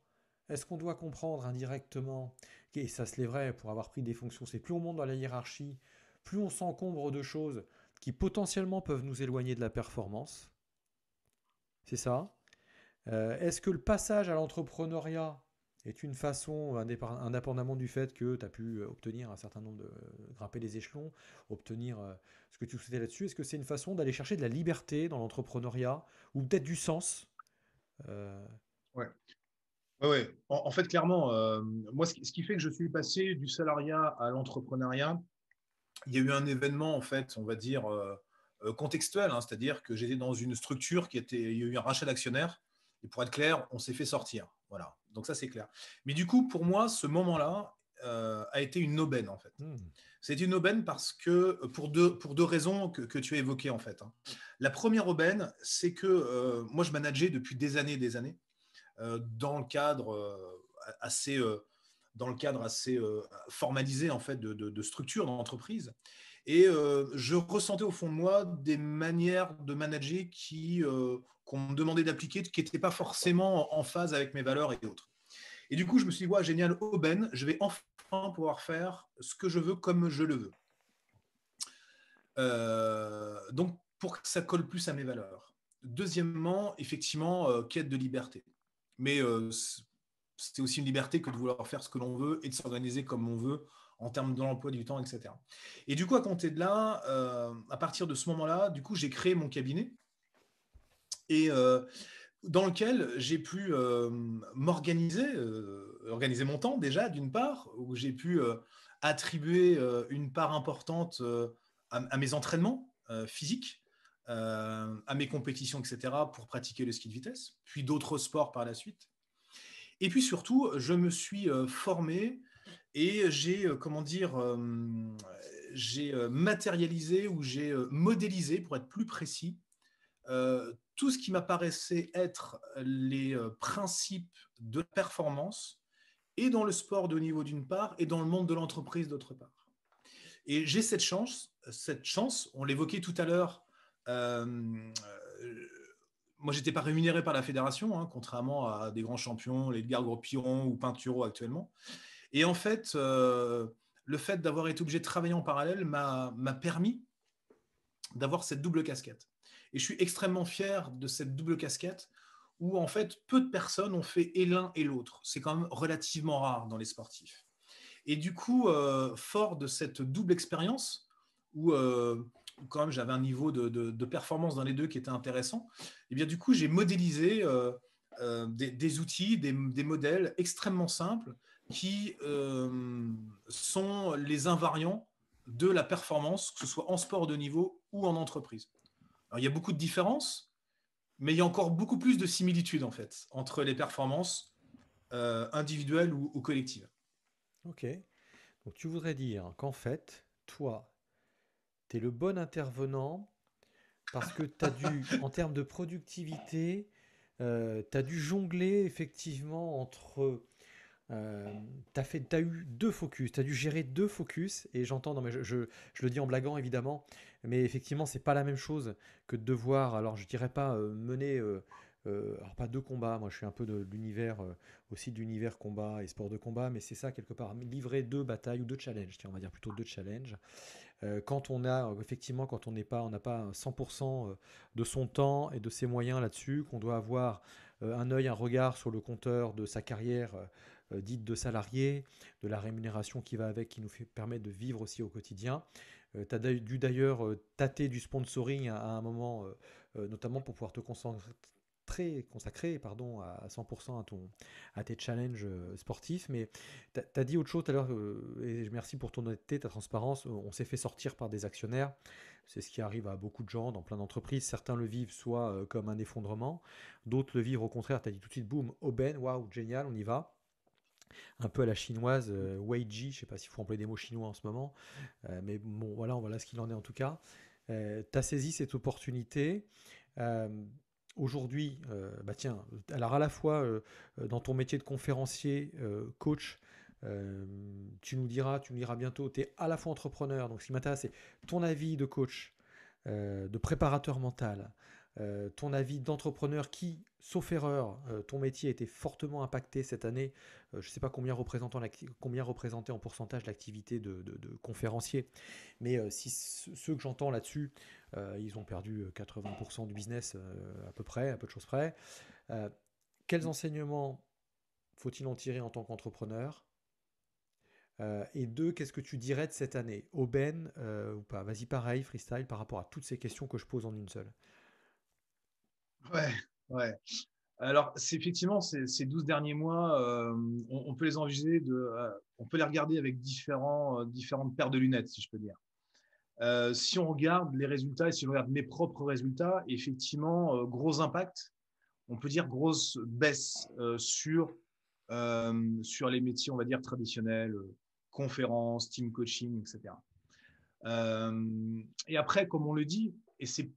est-ce qu'on doit comprendre indirectement, et ça c'est vrai, pour avoir pris des fonctions, c'est plus on monte dans la hiérarchie, plus on s'encombre de choses qui potentiellement peuvent nous éloigner de la performance. C'est ça. Euh, est-ce que le passage à l'entrepreneuriat est une façon, indépendamment du fait que tu as pu euh, obtenir un certain nombre de. Euh, grimper les échelons, obtenir euh, ce que tu souhaitais là-dessus, est-ce que c'est une façon d'aller chercher de la liberté dans l'entrepreneuriat ou peut-être du sens euh... Ouais. En, fait, clairement, moi, ce qui, fait que je suis passé du salariat à l'entrepreneuriat, il y a eu un événement, en fait, on va dire, contextuel, hein, c'est-à-dire que j'étais dans une structure qui était, il y a eu un rachat d'actionnaires, et pour être clair, on s'est fait sortir. Voilà. Donc ça, c'est clair. Mais du coup, pour moi, ce moment-là euh, a été une aubaine, en fait. Hmm. C'est une aubaine parce que, euh, pour deux, pour deux raisons que, tu as évoquées, en fait. Hein. La première aubaine, c'est que euh, moi, je manageais depuis des années et des années, dans le cadre assez... dans le cadre assez formalisé en fait de, structures, de structure dans l'entreprise. Et je ressentais au fond de moi des manières de manager qui qu'on me demandait d'appliquer qui n'étaient pas forcément en phase avec mes valeurs et autres. Et du coup, je me suis dit, ouais, génial, aubaine, je vais enfin pouvoir faire ce que je veux comme je le veux. Euh, donc, pour que ça colle plus à mes valeurs. Deuxièmement, effectivement, euh, quête de liberté. Mais euh, c'était c'est aussi une liberté que de vouloir faire ce que l'on veut et de s'organiser comme on veut en termes de l'emploi du temps, etc. Et du coup, à compter de là, à partir de ce moment-là, du coup, j'ai créé mon cabinet et euh, dans lequel j'ai pu euh, m'organiser, euh, organiser mon temps déjà d'une part, où j'ai pu attribuer une part importante à, mes entraînements physiques. à mes compétitions, etc., pour pratiquer le ski de vitesse, puis d'autres sports par la suite. Et puis surtout, je me suis formé et j'ai, comment dire, j'ai matérialisé ou j'ai modélisé, pour être plus précis, tout ce qui m'apparaissait être euh, les euh, principes de performance, et dans le sport de niveau d'une part, et dans le monde de l'entreprise d'autre part. Et j'ai cette chance, euh, cette chance, on l'évoquait tout à l'heure, moi moi j'étais pas rémunéré par la fédération, hein, contrairement à des grands champions, les gros ou Pinturo actuellement. Et en fait, le fait d'avoir été obligé de travailler en parallèle m'a permis d'avoir cette double casquette. Et je suis extrêmement fier de cette double casquette où en fait peu de personnes ont fait et l'un et l'autre. C'est quand même relativement rare dans les sportifs. Et du coup, euh, fort de cette double expérience où euh, quand même j'avais un niveau de, performance dans les deux qui était intéressant, et eh bien du coup j'ai modélisé euh, des, outils, des, modèles extrêmement simples qui sont les invariants de la performance, que ce soit en sport de niveau ou en entreprise. Alors, il y a beaucoup de différences, mais il y a encore beaucoup plus de similitudes en fait entre les performances euh, individuelles ou, collectives. Ok. Donc tu voudrais dire qu'en fait, toi, tu es le bon intervenant parce que tu as dû, en termes de productivité, euh, tu as dû jongler effectivement entre euh, as fait, as eu deux focus, tu as dû gérer deux focus, et j'entends, je, je, le dis en blaguant évidemment, mais effectivement c'est pas la même chose que de devoir, alors je dirais pas euh, mener, euh, euh, alors pas deux combats, moi je suis un peu de, l'univers aussi de l'univers combat et sport de combat, mais c'est ça quelque part, livrer deux batailles ou deux challenges, on va dire plutôt deux challenges, quand on a effectivement quand on n'est pas, on n'a pas 100% de son temps et de ses moyens là-dessus, qu'on doit avoir un œil, un regard sur le compteur de sa carrière euh, dites de salariés, de la rémunération qui va avec, qui nous fait, permet de vivre aussi au quotidien. Euh, tu as dû d'ailleurs euh, tâter du sponsoring à, un moment, notamment pour pouvoir te consacrer très pardon, à 100% à, ton, à tes challenges sportifs. Mais tu as, dit autre chose tout à l'heure, et je merci pour ton honnêteté, ta transparence. On s'est fait sortir par des actionnaires. C'est ce qui arrive à beaucoup de gens dans plein d'entreprises. Certains le vivent soit comme un effondrement, d'autres le vivent au contraire. Tu as dit tout de suite, boum, aubaine, waouh, génial, on y va un peu à la chinoise, Wei euh, Weiji, je ne sais pas s'il faut employer des mots chinois en ce moment, euh, mais bon, voilà, ce qu'il en est en tout cas. Euh, tu as saisi cette opportunité. Aujourd'hui, bah tiens, alors à la fois dans ton métier de conférencier, coach, tu nous diras, tu nous diras bientôt, tu es à la fois entrepreneur, donc ce qui m'intéresse, c'est ton avis de coach, de préparateur mental, euh, ton avis d'entrepreneur qui, sauf erreur, euh, ton métier a été fortement impacté cette année. Euh, je ne sais pas combien, représentait en pourcentage l'activité de, conférencier, mais si ceux que j'entends là-dessus, ils ont perdu 80% du business à peu près, à peu de choses près. quels mm. enseignements faut-il en tirer en tant qu'entrepreneur et deux, qu'est-ce que tu dirais de cette année Aubaine ou pas Vas-y, pareil, freestyle, par rapport à toutes ces questions que je pose en une seule. Ouais, ouais. Alors, c'est effectivement ces, ces 12 derniers mois, euh, on, peut les envisager euh, on peut les regarder avec euh, différentes paires de lunettes, si je peux dire. si on regarde les résultats et si on regarde mes propres résultats, effectivement, gros impact, on peut dire grosse baisse sur, sur les métiers, on va dire, traditionnels, conférences, team coaching, etc. et après, comme on le dit, et c'est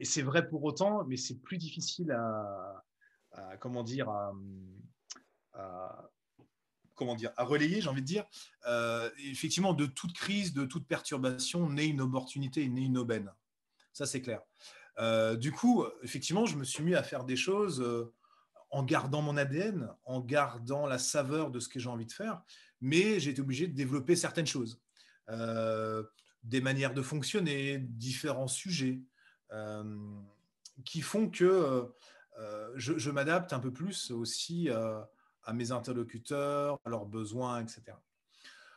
et c'est vrai pour autant, mais c'est plus difficile à, comment dire, à, relayer, j'ai envie de dire. Euh, effectivement, de toute crise, de toute perturbation, naît une opportunité, naît une aubaine. Ça, c'est clair. Euh, du coup, effectivement, je me suis mis à faire des choses euh, en gardant mon ADN, en gardant la saveur de ce que j'ai envie de faire, mais j'ai été obligé de développer certaines choses, des manières de fonctionner, différents sujets. Euh, qui font que euh, euh, je, m'adapte un peu plus aussi à mes interlocuteurs, à leurs besoins, etc.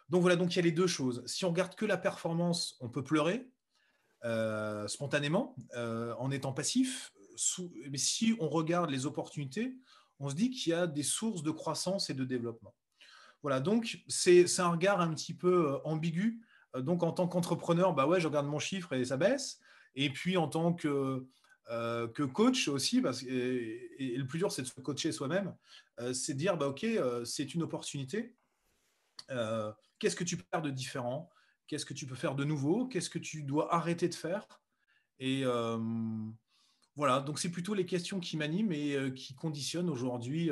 Donc voilà, donc il y a les deux choses. Si on regarde que la performance, on peut pleurer spontanément en étant passif. mais si on regarde les opportunités, on se dit qu'il y a des sources de croissance et de développement. Voilà, donc c'est un regard un petit peu ambigu. Donc en tant qu'entrepreneur, bah ouais, je regarde mon chiffre et ça baisse. Et puis en tant que, euh, que coach aussi, parce, et, le plus dur c'est de se coacher soi-même, euh, c'est de dire bah, ok, euh, c'est une opportunité. Qu'est-ce que tu peux faire de différent Qu'est-ce que tu peux faire de nouveau Qu'est-ce que tu dois arrêter de faire Et voilà, donc c'est plutôt les questions qui m'animent et qui conditionnent aujourd'hui,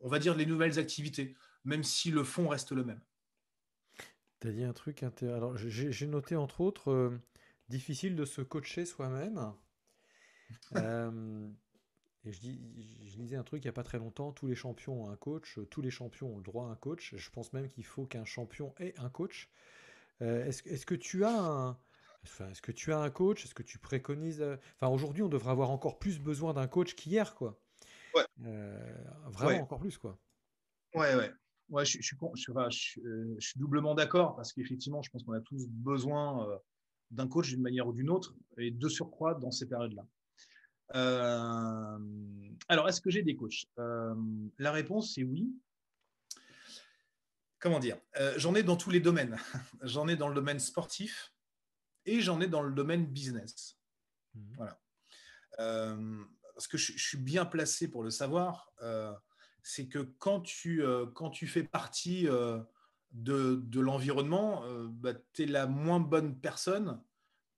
on va dire, les nouvelles activités, même si le fond reste le même. Tu as dit un truc, alors j'ai noté entre autres, difficile de se coacher soi-même. Euh, et je, dis, lisais un truc il n'y a pas très longtemps, tous les champions ont un coach, tous les champions ont le droit à un coach. Je pense même qu'il faut qu'un champion ait un coach. Euh, est-ce, que tu as un... est-ce que tu as un coach Est-ce que tu préconises euh, Enfin, aujourd'hui, on devrait avoir encore plus besoin d'un coach qu'hier, quoi. vraiment encore plus, quoi. Ouais, ouais. je suis doublement d'accord parce qu'effectivement, je pense qu'on a tous besoin d'un coach d'une manière ou d'une autre, et de surcroît dans ces périodes-là. Euh, alors, est-ce que j'ai des coachs euh, La réponse est oui. Comment dire euh, J'en ai dans tous les domaines. j'en ai dans le domaine sportif et j'en ai dans le domaine business. Mhm. Voilà. parce que je, suis bien placé pour le savoir, c'est que quand tu, quand tu fais partie de, l'environnement, euh, bah, tu es la moins bonne personne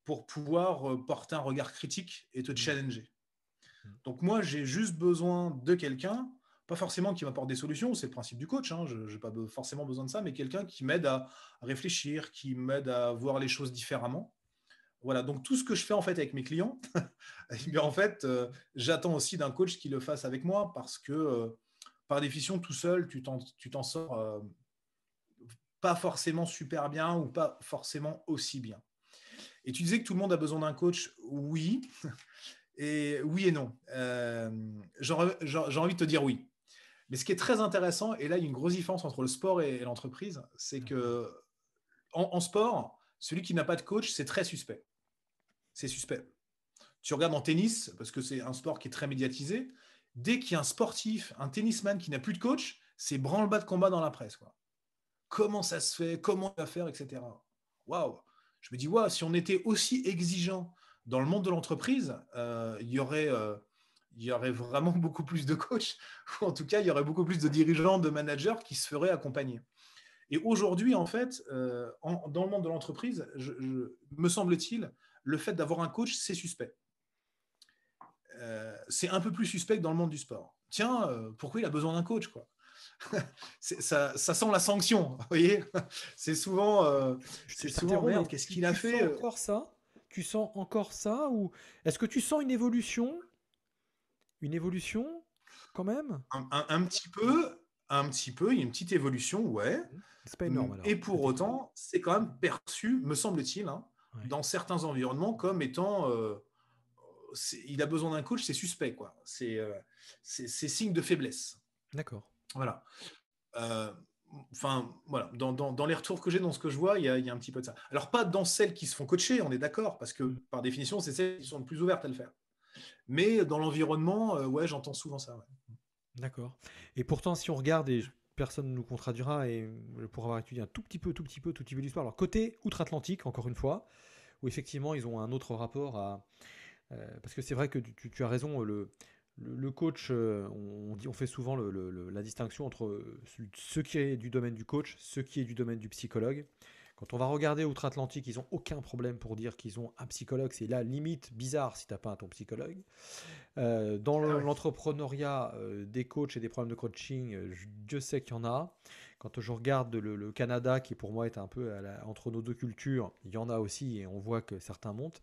pour pouvoir euh, porter un regard critique et te mmh. challenger. Mmh. Donc moi, j'ai juste besoin de quelqu'un, pas forcément qui m'apporte des solutions, c'est le principe du coach, hein, je n'ai pas forcément besoin de ça, mais quelqu'un qui m'aide à réfléchir, qui m'aide à voir les choses différemment. Voilà, donc tout ce que je fais en fait avec mes clients, eh bien en fait, euh, j'attends aussi d'un coach qui le fasse avec moi parce que par définition, tout seul, tu t'en sors pas forcément super bien ou pas forcément aussi bien. Et tu disais que tout le monde a besoin d'un coach, oui. Et oui et non. Euh, J'ai envie de te dire oui. Mais ce qui est très intéressant, et là, il y a une grosse différence entre le sport et, l'entreprise, c'est que mm-hmm. en, sport, celui qui n'a pas de coach, c'est très suspect. C'est suspect. Tu regardes en tennis, parce que c'est un sport qui est très médiatisé, dès qu'il y a un sportif, un tennisman qui n'a plus de coach, c'est branle-bas de combat dans la presse. Quoi comment ça se fait, comment on va faire, etc. Waouh Je me dis, waouh, si on était aussi exigeant dans le monde de l'entreprise, euh, il y aurait. Euh, il y aurait vraiment beaucoup plus de coachs, ou en tout cas, il y aurait beaucoup plus de dirigeants, de managers qui se feraient accompagner. Et aujourd'hui, en fait, euh, dans le monde de l'entreprise, me semble-t-il, le fait d'avoir un coach, c'est suspect. c'est un peu plus suspect que dans le monde du sport. Tiens, pourquoi il a besoin d'un coach ça, ça, sent la sanction. Vous voyez C'est souvent. Euh, souvent. qu'est-ce qu'il a fait euh Encore ça Tu sens encore ça Ou est-ce que tu sens une évolution Une évolution quand même un, petit peu. Un petit peu, il y a une petite évolution, ouais. Mmh, Et pour autant, c'est quand même perçu, me semble-t-il, hein, dans certains environnements comme étant euh, il a besoin d'un coach, c'est suspect, quoi. C'est signe de faiblesse. D'accord. Voilà. Euh, voilà, dans, les retours que j'ai, dans ce que je vois, il y, a, un petit peu de ça. Alors, pas dans celles qui se font coacher, on est d'accord, parce que par définition, c'est celles qui sont le plus ouvertes à le faire. Mais dans l'environnement, euh, ouais, j'entends souvent ça. D'accord. Et pourtant, si on regarde, et personne ne nous contradira, et pour avoir étudié un tout petit peu, tout petit peu, tout petit peu l'histoire, alors côté outre-Atlantique, encore une fois, où effectivement, ils ont un autre rapport à. Euh, parce que c'est vrai que tu as raison, le, le, coach, euh, on, fait souvent la distinction entre euh, ce qui est du domaine du coach, ce qui est du domaine du psychologue. Quand on va regarder outre-Atlantique, ils n'ont aucun problème pour dire qu'ils ont un psychologue. C'est la limite bizarre si tu n'as pas un ton psychologue. Euh, dans ah l'entrepreneuriat des coachs et des problèmes de coaching, je Dieu sait qu'il y en a. Quand je regarde le, Canada, qui pour moi est un peu entre nos deux cultures, il y en a aussi et on voit que certains montent.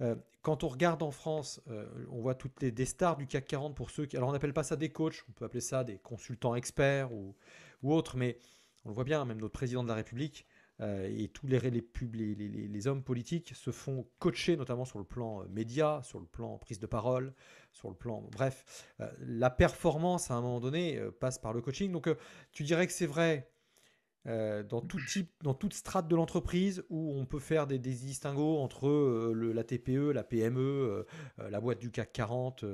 Euh, quand on regarde en France, euh, on voit toutes les des stars du CAC 40 pour ceux qui. Alors on n'appelle pas ça des coachs, on peut appeler ça des consultants experts ou, autres, mais on le voit bien, même notre président de la République euh, et tous les, les, hommes politiques se font coacher, notamment sur le plan média, sur le plan prise de parole, sur le plan. Bref, la performance à un moment donné passe par le coaching. Donc tu dirais que c'est vrai euh, dans tout type, dans toute strate de l'entreprise où on peut faire des, des distinguos entre euh, la TPE, la PME, euh, la boîte du CAC 40.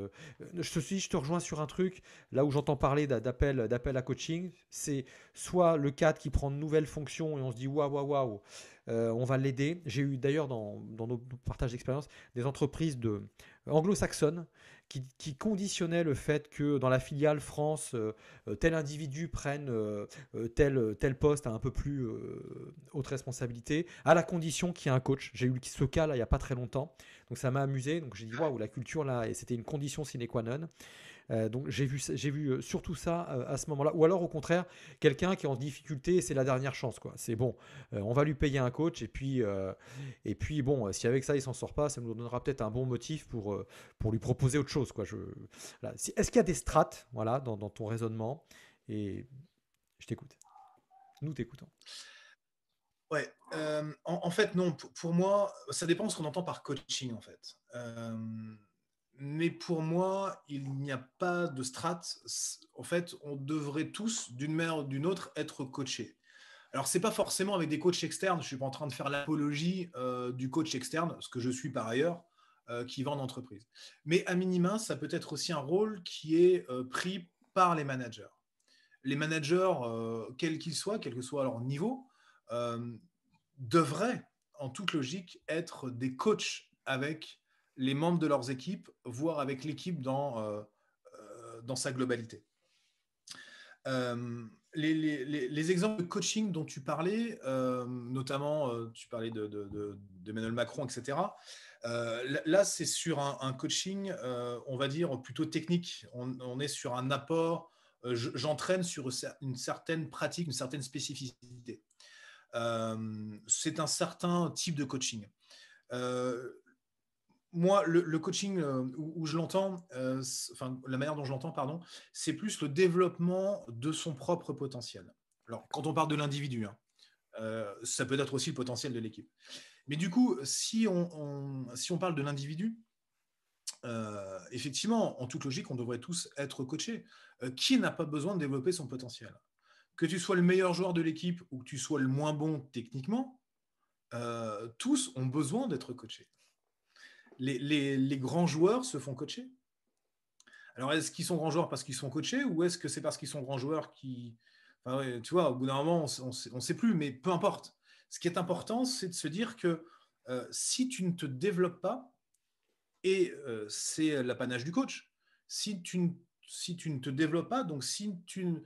je, te, je te rejoins sur un truc, là où j'entends parler d'appel, d'appel à coaching, c'est soit le cadre qui prend de nouvelles fonctions et on se dit waouh, waouh, waouh, on va l'aider. J'ai eu d'ailleurs dans, dans, nos partages d'expérience des entreprises de, anglo-saxonnes qui, conditionnait le fait que dans la filiale France, euh, euh, tel individu prenne euh, tel, poste à un peu plus haute responsabilité, à la condition qu'il y ait un coach. J'ai eu ce cas là il n'y a pas très longtemps, donc ça m'a amusé. Donc j'ai dit waouh, la culture là, et c'était une condition sine qua non. Euh, donc j'ai vu, j'ai vu euh, surtout ça euh, à ce moment-là. Ou alors au contraire, quelqu'un qui est en difficulté, c'est la dernière chance. quoi. C'est bon, on va lui payer un coach et puis, et puis bon, si avec ça il s'en sort pas, ça nous donnera peut-être un bon motif pour, pour lui proposer autre chose. quoi. Je, Est-ce qu'il y a des strates voilà, dans, ton raisonnement Et je t'écoute. Nous t'écoutons. Ouais, en, fait, non. Pour, moi, ça dépend de ce qu'on entend par coaching, en fait mais pour moi, il n'y a pas de strat. En fait, on devrait tous, d'une manière ou d'une autre, être coachés. Alors, ce n'est pas forcément avec des coachs externes. Je ne suis pas en train de faire l'apologie euh, du coach externe, ce que je suis par ailleurs, euh, qui vend en Mais à minima, ça peut être aussi un rôle qui est euh, pris par les managers. Les managers, quels qu'ils soient, quel que soit leur niveau, devraient, en toute logique, être des coachs avec les membres de leurs équipes, voire avec l'équipe dans, euh, euh, dans sa globalité. Euh, les, exemples de coaching dont tu parlais, notamment tu parlais de, Macron, etc. là, c'est sur un, coaching, on va dire, plutôt technique. On, on est sur un apport, j'entraîne sur une certaine pratique, une certaine spécificité. c'est un certain type de coaching moi, le, coaching euh, où, je l'entends, euh, enfin, la manière dont je l'entends, pardon, c'est plus le développement de son propre potentiel. Alors, quand on parle de l'individu, hein, euh, ça peut être aussi le potentiel de l'équipe. Mais du coup, si si on parle de l'individu, effectivement, en toute logique, on devrait tous être coachés. qui n'a pas besoin de développer son potentiel Que tu sois le meilleur joueur de l'équipe ou que tu sois le moins bon techniquement, tous ont besoin d'être coachés les, grands joueurs se font coacher. Alors, est-ce qu'ils sont grands joueurs parce qu'ils sont coachés ou est-ce que c'est parce qu'ils sont grands joueurs qui. tu vois, au bout d'un moment, on ne sait plus, mais peu importe. Ce qui est important, c'est de se dire que euh, si tu ne te développes pas, et euh, c'est l'apanage du coach, si tu, ne, te développes pas, donc si tu,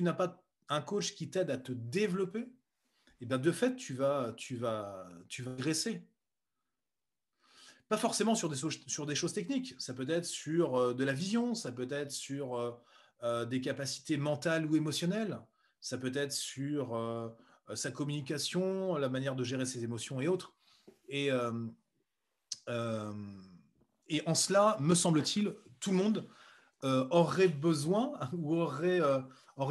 n'as pas un coach qui t'aide à te développer, et eh bien de fait, tu vas, tu tu vas pas forcément sur des, sur des choses techniques, ça peut être sur euh, de la vision, ça peut être sur euh, euh, des capacités mentales ou émotionnelles, ça peut être sur sa communication, la manière de gérer ses émotions et autres. Et, et en cela, me semble-t-il, tout le monde aurait besoin ou aurait,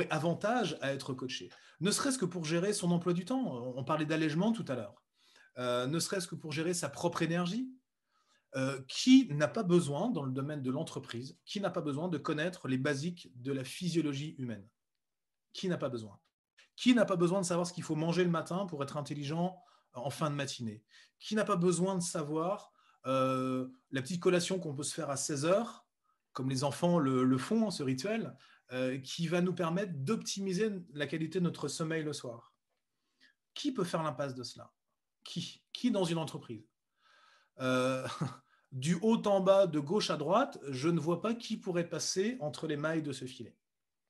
avantage à être coaché. Ne serait-ce que pour gérer son emploi du temps. On parlait d'allègement tout à l'heure. ne serait-ce que pour gérer sa propre énergie, euh, qui n'a pas besoin, dans le domaine de l'entreprise, qui n'a pas besoin de connaître les basiques de la physiologie humaine Qui n'a pas besoin Qui n'a pas besoin de savoir ce qu'il faut manger le matin pour être intelligent en fin de matinée Qui n'a pas besoin de savoir euh, la petite collation qu'on peut se faire à 16 heures, comme les enfants le, font font, hein, ce rituel, euh, qui va nous permettre d'optimiser la qualité de notre sommeil le soir Qui peut faire l'impasse de cela Qui Qui dans une entreprise euh, du haut en bas, de gauche à droite, je ne vois pas qui pourrait passer entre les mailles de ce filet.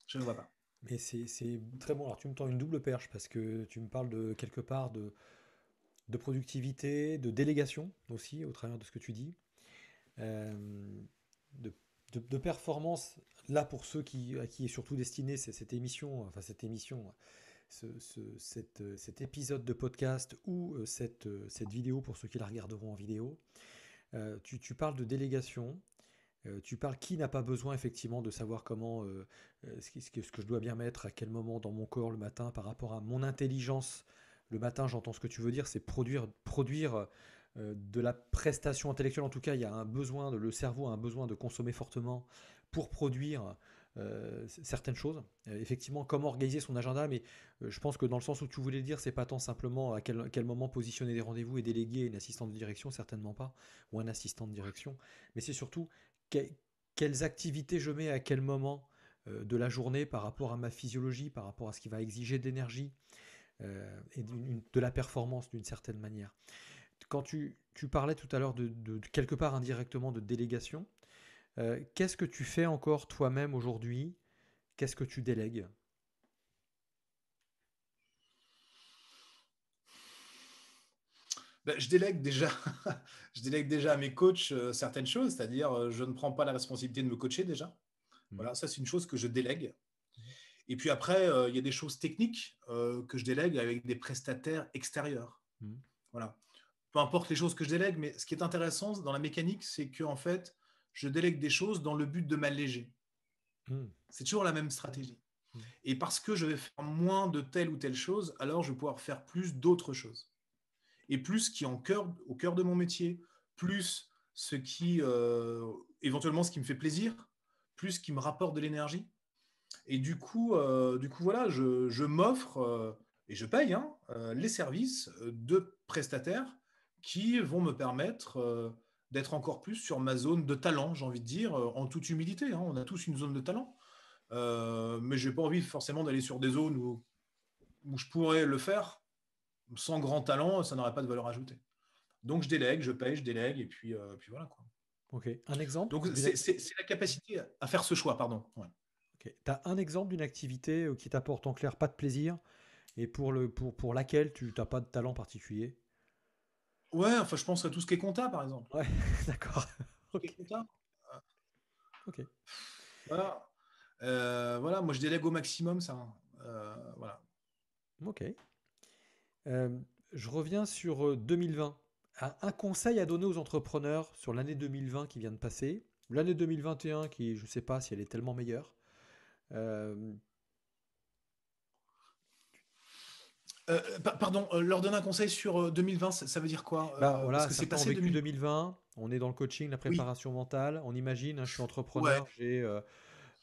Je ne vois pas. Mais c'est très bon. Alors tu me tends une double perche parce que tu me parles de quelque part de, productivité, de délégation aussi au travers de ce que tu dis, euh, de, performance. Là pour ceux à qui est surtout destinée cette émission, enfin cette émission, ce, euh, cet épisode de podcast ou euh, cette, euh, cette, vidéo pour ceux qui la regarderont en vidéo. tu, tu, parles de délégation. tu parles qui n'a pas besoin effectivement de savoir comment, ce, que, ce, que, je dois bien mettre, à quel moment dans mon corps le matin par rapport à mon intelligence. Le matin, j'entends ce que tu veux dire, c'est produire, produire de la prestation intellectuelle. En tout cas, il y a un besoin, de, le cerveau a un besoin de consommer fortement pour produire euh, certaines choses. Euh, effectivement, comment organiser son agenda, mais euh, je pense que dans le sens où tu voulais dire, c'est pas tant simplement à quel, moment positionner des rendez-vous et déléguer une assistante de direction, certainement pas, ou un assistant de direction, mais c'est surtout quelles activités je mets à quel moment de la journée par rapport à ma physiologie, par rapport à ce qui va exiger d'énergie et de la performance d'une certaine manière. Quand tu, parlais tout à l'heure de quelque part indirectement de délégation, euh, qu'est-ce que tu fais encore toi-même aujourd'hui Qu'est-ce que tu délègues ben, je délègue déjà, je délègue déjà à mes coachs euh, certaines choses, c'est-à-dire euh, je ne prends pas la responsabilité de me coacher déjà. Hmm. Voilà, ça c'est une chose que je délègue. Et puis après, il y a des choses techniques que je délègue avec des prestataires extérieurs. Hmm. Voilà. Peu importe les choses que je délègue, mais ce qui est intéressant dans la mécanique, c'est que en fait, je délègue des choses dans le but de m'alléger. Hmm. C'est toujours la même stratégie. Hmm. Et parce que je vais faire moins de telle ou telle chose, alors je vais pouvoir faire plus d'autres choses. Et plus qui est en cœur, au cœur de mon métier, plus ce qui, euh, éventuellement, ce qui me fait plaisir, plus qui me rapporte de l'énergie. Et du coup, euh, du coup voilà, je, m'offre euh, et je paye hein, les services de prestataires qui vont me permettre d'être encore plus sur ma zone de talent, j'ai envie de dire, euh, en toute humilité. Hein. on a tous une zone de talent. Euh, mais je n'ai pas envie forcément d'aller sur des zones où, je pourrais le faire sans grand talent, ça n'aurait pas de valeur ajoutée. Donc je délègue, je paye, je délègue, et puis, euh, voilà. Quoi. Ok, un exemple Donc c'est la capacité à faire ce choix, pardon. T'as Tu as un exemple d'une activité qui t'apporte en clair pas de plaisir et pour, pour laquelle tu n'as pas de talent particulier Ouais, enfin, je pense à tout ce qui est comptable, par exemple. Ouais, d'accord. Ok. Voilà. Euh, voilà, moi je délègue au maximum ça. Hein. Euh, voilà. Ok. Euh, je reviens sur 2020. un, conseil à donner aux entrepreneurs sur l'année 2020 qui vient de passer, l'année 2021 qui, je ne sais pas si elle est tellement meilleure. Euh, pardon, euh, leur donner un conseil sur 2020, euh, ça, veut dire quoi bah, voilà, c'est passé vécu 2020, on est dans le coaching, la préparation mentale, on imagine, hein, je suis entrepreneur, ok.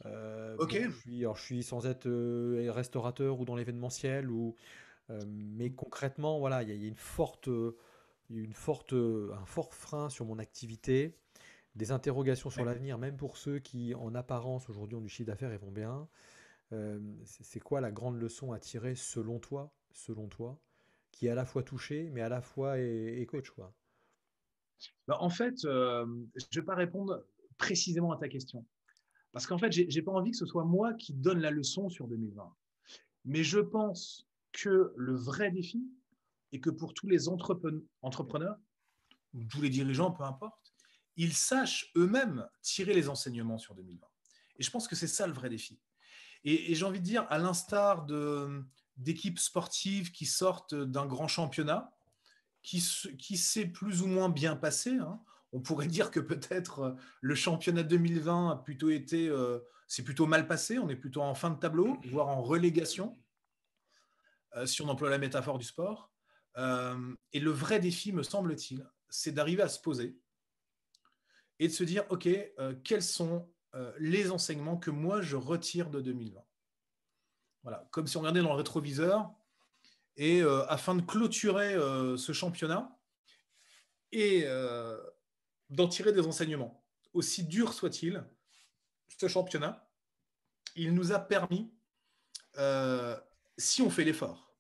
je, suis, je suis sans être restaurateur ou dans l'événementiel, ou, mais concrètement, voilà, il y, a une forte, une forte, un fort frein sur mon activité, des interrogations sur l'avenir, même pour ceux qui, en apparence, aujourd'hui ont du chiffre d'affaires et vont bien. c'est quoi la grande leçon à tirer selon toi selon toi, qui est à la fois touché, mais à la fois est, coach quoi. Bah, en fait, euh, je ne vais pas répondre précisément à ta question. Parce qu'en fait, je n'ai pas envie que ce soit moi qui donne la leçon sur 2020. Mais je pense que le vrai défi, est que pour tous les entrepreneurs, entrepreneurs tous les dirigeants, peu importe, ils sachent eux-mêmes tirer les enseignements sur 2020. Et je pense que c'est ça le vrai défi. et j'ai envie de dire, à l'instar de, d'équipes sportives qui sortent d'un grand championnat, qui, qui s'est plus ou moins bien passé. Hein. On pourrait dire que peut-être euh, le championnat 2020 a plutôt été, euh, c'est plutôt mal passé. On est plutôt en fin de tableau, voire en relégation, euh, si on emploie la métaphore du sport. et le vrai défi, me semble-t-il, c'est d'arriver à se poser et de se dire, OK, quels sont les enseignements que moi je retire de 2020 comme si on regardait dans le rétroviseur. Et euh, afin de clôturer euh, ce championnat et euh, d'en tirer des enseignements, aussi dur soit-il, ce championnat, il nous a permis, si on fait l'effort,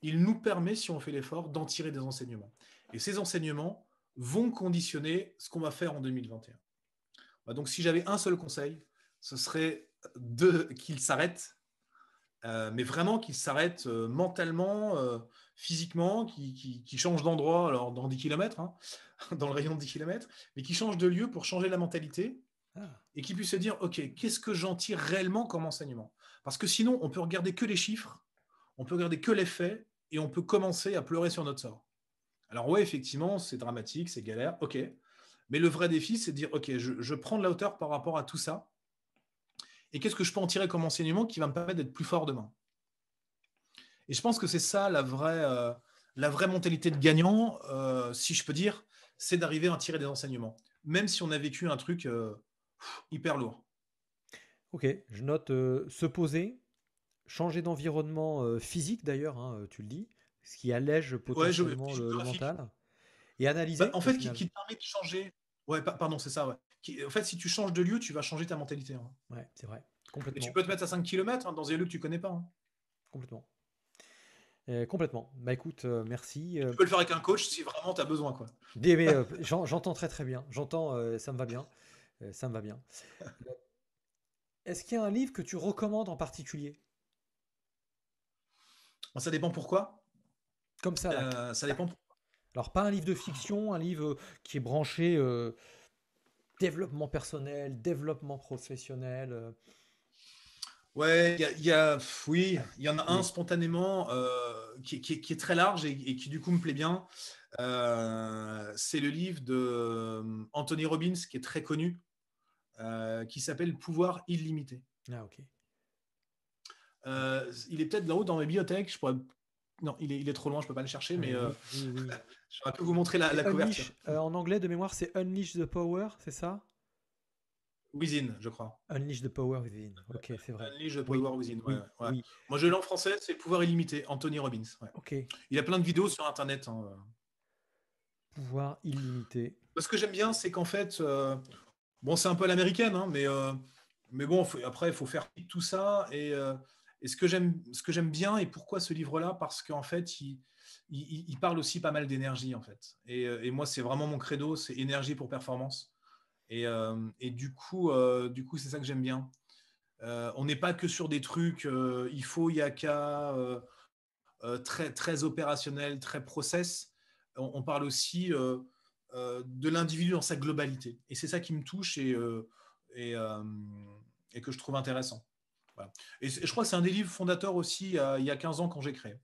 il nous permet, si on fait l'effort, d'en tirer des enseignements. Et ces enseignements vont conditionner ce qu'on va faire en 2021. Bah, donc si j'avais un seul conseil, ce serait qu'il s'arrête euh, mais vraiment qui s'arrête euh, mentalement, euh, physiquement, qui, qui, change d'endroit, alors dans 10 km, hein, dans le rayon de 10 km, mais qui change de lieu pour changer la mentalité ah. et qui puisse se dire, OK, qu'est-ce que j'en tire réellement comme enseignement Parce que sinon, on peut regarder que les chiffres, on peut regarder que les faits et on peut commencer à pleurer sur notre sort. Alors oui, effectivement, c'est dramatique, c'est galère, OK. Mais le vrai défi, c'est de dire, OK, je, je prends de la hauteur par rapport à tout ça et qu'est-ce que je peux en tirer comme enseignement qui va me permettre d'être plus fort demain. Et je pense que c'est ça la vraie, euh, la vraie mentalité de gagnant, euh, si je peux dire, c'est d'arriver à en tirer des enseignements, même si on a vécu un truc euh, hyper lourd. Ok, je note se poser, changer d'environnement physique d'ailleurs, hein, tu le dis, ce qui allège potentiellement le, mental, et analyser. Bah, en fait, qui, qui, permet de changer. Ouais, pardon, c'est ça. Ouais en fait, si tu changes de lieu, tu vas changer ta mentalité. Hein. Ouais, c'est vrai. Complètement. Et tu peux te mettre à 5 km hein, dans des lieux que tu connais pas. Hein. Complètement. Euh, complètement. Bah écoute, euh, merci. Euh, tu peux le faire avec un coach si vraiment tu as besoin. quoi. j'entends très très bien. J'entends, ça me va bien. ça me va bien. Est-ce qu'il y a un livre que tu recommandes en particulier Ça dépend pourquoi. Comme ça. ça dépend. Alors pas un livre de fiction, un livre qui est branché développement personnel, développement professionnel euh. Ouais, y a, y a, oui, il y en a un spontanément euh, qui, est très large et, qui du coup me plaît bien. Euh, c'est le livre de Anthony Robbins qui est très connu, qui s'appelle Pouvoir illimité. Ah ok. il est peut-être là-haut dans mes bibliothèques. Je pourrais non, il est, trop loin, je peux pas le chercher, mais euh, je vais un peu vous montrer la, couverture. Euh, en anglais, de mémoire, c'est Unleash the Power, c'est ça Within, je crois. Unleash the Power Within. Ok, c'est vrai. Unleash the Power Within. Ouais, Moi, je l'ai en français, c'est Pouvoir illimité, Anthony Robbins. Ok. Il a plein de vidéos sur Internet. Hein, euh. Pouvoir illimité. Ce que j'aime bien, c'est qu'en fait, bon, c'est un peu l'américaine, hein, mais, mais bon, après, il faut faire tout ça et et ce que j'aime bien et pourquoi ce livre-là, parce qu'en fait, il, parle aussi pas mal d'énergie, en fait. Euh, et, moi, c'est vraiment mon credo, c'est énergie pour performance. Et, euh, euh, du coup, c'est ça que j'aime bien. on n'est pas que sur des trucs il faut il a très très opérationnel, très process. On, parle aussi de l'individu dans sa globalité. Et c'est ça qui me touche et que je trouve intéressant. Et je crois que c'est un des livres fondateurs aussi il y a 15 ans quand j'ai créé.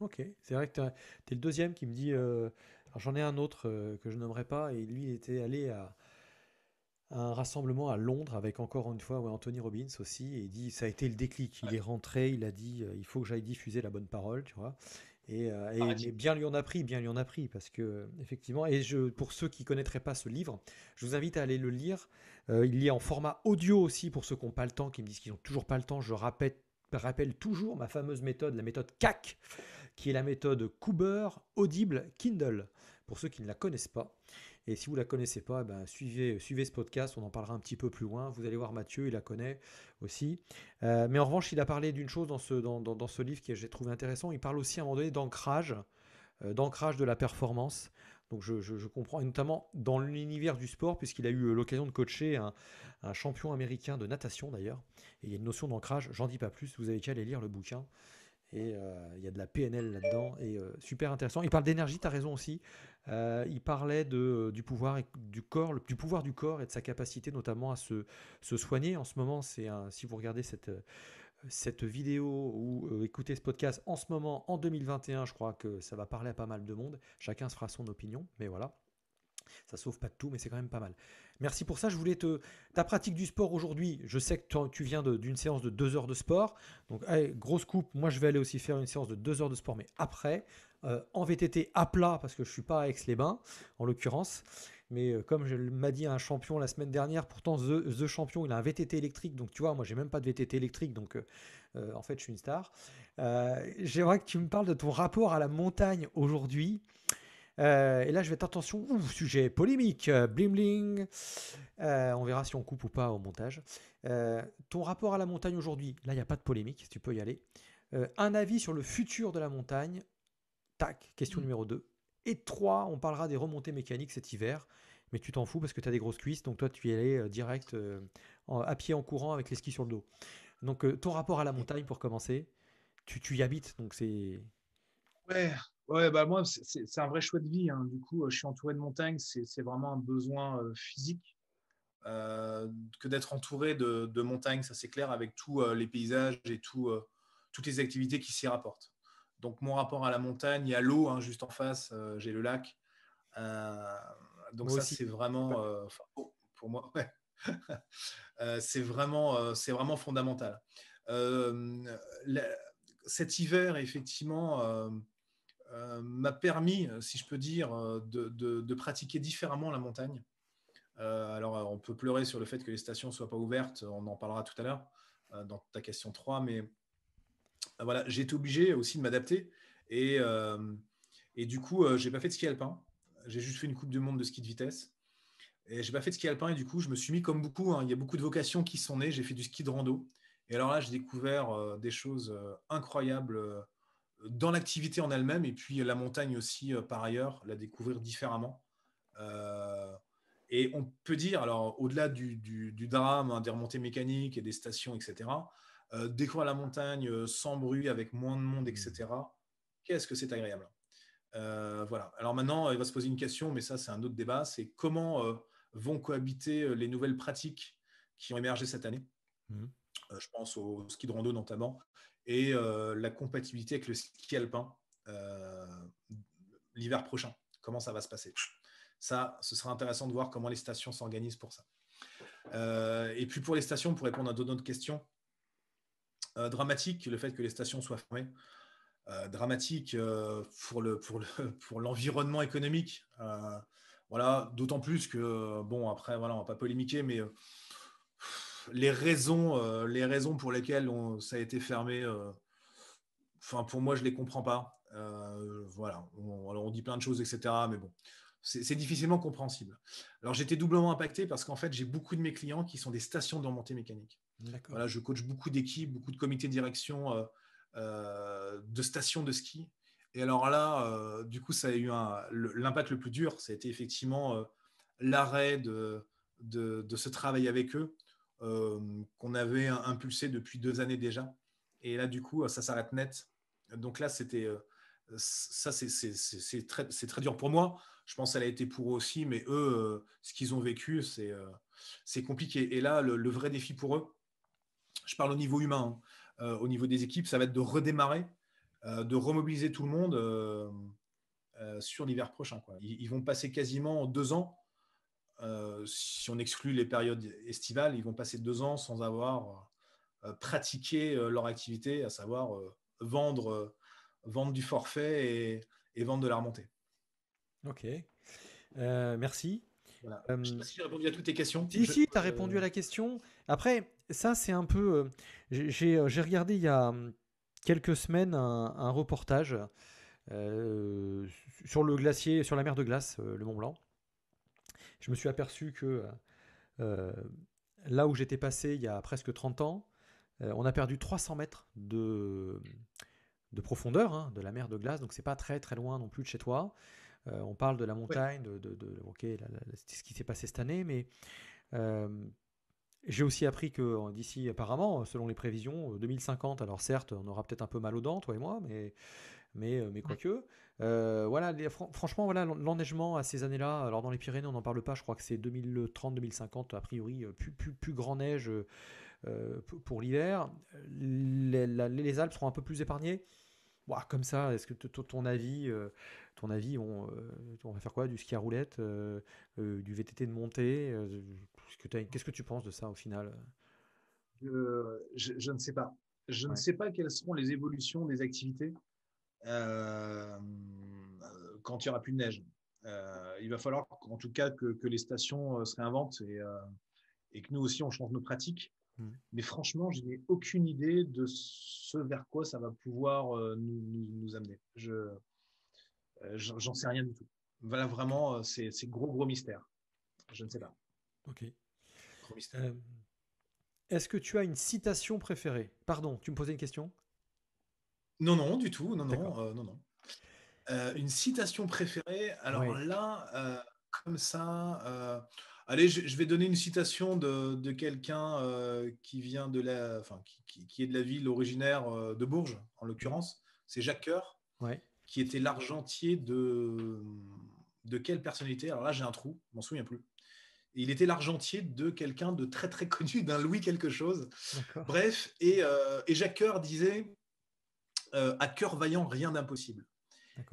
Ok, c'est vrai que tu es, le deuxième qui me dit. Euh, j'en ai un autre euh, que je nommerai pas, et lui, il était allé à, un rassemblement à Londres avec encore une fois Anthony Robbins aussi, et il dit ça a été le déclic. Il est rentré, il a dit euh, il faut que j'aille diffuser la bonne parole, tu vois. Et, euh, bien lui en a pris, bien lui en a pris, parce que effectivement, et pour ceux qui connaîtraient pas ce livre, je vous invite à aller le lire. Euh, il il est en format audio aussi pour ceux qui n'ont pas le temps, qui me disent qu'ils n'ont toujours pas le temps. Je rappelle, rappelle toujours ma fameuse méthode, la méthode CAC, qui est la méthode Cooper, Audible, Kindle, pour ceux qui ne la connaissent pas. Et si vous la connaissez pas, eh ben, suivez, suivez ce podcast, on en parlera un petit peu plus loin. Vous allez voir Mathieu, il la connaît aussi. Euh, mais en revanche, il a parlé d'une chose dans ce, dans, dans, ce livre que j'ai trouvé intéressant. Il parle aussi à un moment donné d'ancrage, euh, d'ancrage de la performance. Donc je, je, comprends, et notamment dans l'univers du sport, puisqu'il a eu euh, l'occasion de coacher un, un, champion américain de natation d'ailleurs. Et il y a une notion d'ancrage, j'en dis pas plus, vous avez qu'à aller lire le bouquin. Et il y a de la PNL là-dedans, et super intéressant. Il parle d'énergie, tu as raison aussi. Euh, il parlait euh, du, pouvoir du, corps, du pouvoir du corps et de sa capacité notamment à se, soigner. En ce moment, c'est si vous regardez cette, euh, vidéo ou écoutez ce podcast en ce moment, en 2021, je crois que ça va parler à pas mal de monde. Chacun se fera son opinion, mais voilà. Ça sauve pas de tout, mais c'est quand même pas mal. Merci pour ça. Je voulais te. Ta pratique du sport aujourd'hui, je sais que tu viens d'une séance de deux heures de sport. Donc, grosse coupe. Moi, je vais aller aussi faire une séance de deux heures de sport, mais après, euh, en VTT à plat, parce que je suis pas à Aix-les-Bains, en l'occurrence. Mais euh, comme je m'a dit un champion la semaine dernière, pourtant, The, Champion, il a un VTT électrique. Donc, tu vois, moi, j'ai même pas de VTT électrique. Donc, euh, en fait, je suis une star. J'aimerais que tu me parles de ton rapport à la montagne aujourd'hui. Euh, et là, je vais être attention, sujet polémique, blimbling. Euh, bling bling. Euh, on verra si on coupe ou pas au montage. ton rapport à la montagne aujourd'hui, là, il n'y a pas de polémique, tu peux y aller. un avis sur le futur de la montagne, tac, question mm. numéro 2. Et 3, on parlera des remontées mécaniques cet hiver, mais tu t'en fous parce que tu as des grosses cuisses, donc toi, tu y allais direct à pied en courant avec les skis sur le dos. Donc, ton rapport à la montagne, pour commencer, tu, tu y habites, donc c'est. Ouais, Ouais, bah moi, c'est un vrai choix de vie. Hein. Du coup, euh, je suis entouré de montagnes, c'est vraiment un besoin euh, physique. Euh, que d'être entouré de, montagnes, ça c'est clair, avec tous les paysages et tout, toutes les activités qui s'y rapportent. Donc mon rapport à la montagne, il y a l'eau hein, juste en face, j'ai le lac. donc ça c'est vraiment, oh, pour moi, c'est vraiment, c'est vraiment fondamental. cet hiver, effectivement, euh, m'a permis, euh, si je peux dire, euh, de, pratiquer différemment la montagne. alors, on peut pleurer sur le fait que les stations ne soient pas ouvertes, on en parlera tout à l'heure dans ta question 3, mais voilà, j'ai été obligé aussi de m'adapter. Et, du coup, j'ai pas fait de ski alpin, j'ai juste fait une Coupe du Monde de ski de vitesse. Et j'ai pas fait de ski alpin, et du coup, je me suis mis comme beaucoup, hein, il y a beaucoup de vocations qui sont nées, j'ai fait du ski de rando. Et alors là, j'ai découvert des choses incroyables dans l'activité en elle-même et puis euh, la montagne aussi euh, par ailleurs, la découvrir différemment. Euh, et on peut dire, alors au-delà du, drame, hein, des remontées mécaniques et des stations, etc., découvrir la montagne sans bruit, avec moins de monde, etc., mmh. qu'est-ce que c'est agréable voilà. Alors maintenant, il va se poser une question, mais ça, c'est un autre débat. C'est comment vont cohabiter les nouvelles pratiques qui ont émergé cette année mmh. Je pense au ski de rando notamment, et euh, la compatibilité avec le ski alpin euh, l'hiver prochain. Comment ça va se passer Ça, ce sera intéressant de voir comment les stations s'organisent pour ça. Euh, et puis pour les stations, pour répondre à d'autres questions, dramatique le fait que les stations soient fermées. dramatique pour le pour l'environnement économique. voilà, d'autant plus que bon après voilà, on va pas polémiquer, mais les, raisons, euh, les raisons pour lesquelles ça a été fermé, euh, enfin, pour moi, je ne les comprends pas. Euh, voilà, on, alors on dit plein de choses, etc. Mais bon, c'est difficilement compréhensible. Alors j'étais doublement impacté parce qu'en fait j'ai beaucoup de mes clients qui sont des stations de remontée mécanique. je coach beaucoup d'équipes, beaucoup de comités de direction de stations de ski. Et alors là, du coup, ça a eu l'impact le, plus dur, ça a été effectivement l'arrêt de, ce travail avec eux euh, qu'on avait impulsé depuis deux années déjà. Et là, du coup, euh, ça s'arrête net. Donc là, c'était euh, ça, c'est très, dur pour moi. Je pense ça a été pour eux aussi, mais eux, ce qu'ils ont vécu, c'est compliqué. Et là, le, vrai défi pour eux, je parle au niveau humain, hein, au niveau des équipes, ça va être de redémarrer, de remobiliser tout le monde sur l'hiver prochain. ils, vont passer quasiment deux ans euh, si on exclut les périodes estivales, ils vont passer deux ans sans avoir euh, pratiqué euh, leur activité, à savoir vendre, vendre du forfait et, vendre de la remontée. Ok, merci. Je ne sais pas si j'ai répondu à toutes tes questions. Si, tu as répondu à la question. Après, ça, c'est un peu. j'ai regardé il y a hum, quelques semaines un, un reportage sur le glacier, sur la mer de glace, le Mont Blanc je me suis aperçu que euh, là où j'étais passé il y a presque 30 ans, euh, on a perdu 300 mètres de, profondeur hein, de la mer de glace, donc c'est pas très très loin non plus de chez toi. Euh, on parle de la montagne, de, ce qui s'est passé cette année, mais j'ai aussi appris que d'ici, apparemment, selon les prévisions, 2050, alors certes, on aura peut-être un peu mal aux dents, toi et moi, mais, mais, mais quoique, euh, voilà, franchement, voilà, l'enneigement à ces années-là, alors dans les Pyrénées, on n'en parle pas, je crois que c'est 2030-2050, a priori, euh, plus, plus, plus grand neige euh, pour l'hiver. Les, Alpes seront un peu plus épargnées. comme ça, est-ce que ton avis, ton avis on, va faire quoi Du ski à roulette, du VTT de montée Qu'est-ce que tu penses de ça au final je, ne sais pas. Je ne sais pas quelles seront les évolutions des activités. Euh, quand il n'y aura plus de neige. Euh, il va falloir en tout cas que, les stations euh, se réinventent et, et, que nous aussi on change nos pratiques. Mm. Mais franchement, je n'ai aucune idée de ce vers quoi ça va pouvoir nous, amener. Je j'en sais rien du tout. Voilà vraiment, c'est gros, gros mystère. Je ne sais pas. Ok. Gros mystère. Est-ce que tu as une citation préférée Pardon, tu me posais une question non, non, du tout. Non, non, euh, non, non. Euh, une citation préférée. Alors là, euh, comme ça. Allez, je, vais donner une citation de, quelqu'un qui vient de la, enfin, qui, est de la ville originaire de Bourges, en l'occurrence. C'est Jacques Coeur, qui était l'argentier de de quelle personnalité Alors là, j'ai un trou, je m'en souviens plus. Il était l'argentier de quelqu'un de très très connu, d'un Louis quelque chose. Bref, et, et Jacques Coeur disait euh, euh, à cœur vaillant, rien d'impossible.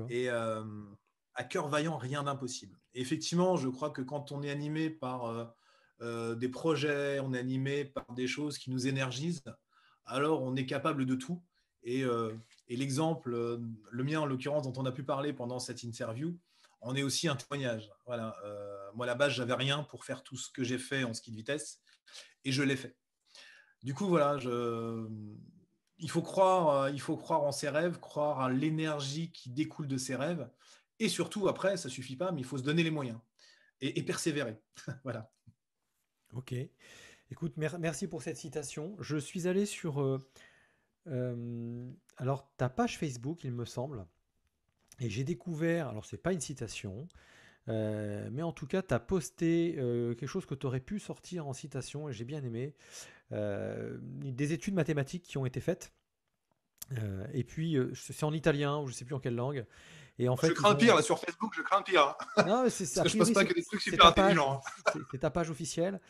Et à cœur vaillant, rien d'impossible. Effectivement, je crois que quand on est animé par euh, des projets, on est animé par des choses qui nous énergisent, alors on est capable de tout. Et, l'exemple, le mien en l'occurrence, dont on a pu parler pendant cette interview, on est aussi un témoignage. Voilà. moi, à la base, j'avais rien pour faire tout ce que j'ai fait en ski de vitesse, et je l'ai fait. Du coup, voilà, je, il faut croire, euh, il faut croire en ses rêves, croire à l'énergie qui découle de ses rêves. Et surtout, après, ça suffit pas, mais il faut se donner les moyens et, persévérer. voilà. Ok. Écoute, merci pour cette citation. Je suis allé sur euh, euh, alors ta page Facebook, il me semble, et j'ai découvert. Alors c'est pas une citation, mais en tout cas, tu as posté quelque chose que tu aurais pu sortir en citation, et j'ai bien aimé. Euh, des études mathématiques qui ont été faites. Euh, et puis, euh, c'est en italien, ou je ne sais plus en quelle langue. Et en fait, je crains pire, sur Facebook, je crains pire. Non, c'est ça. Parce je pense pas que des trucs super intelligents. C'est ta page officielle.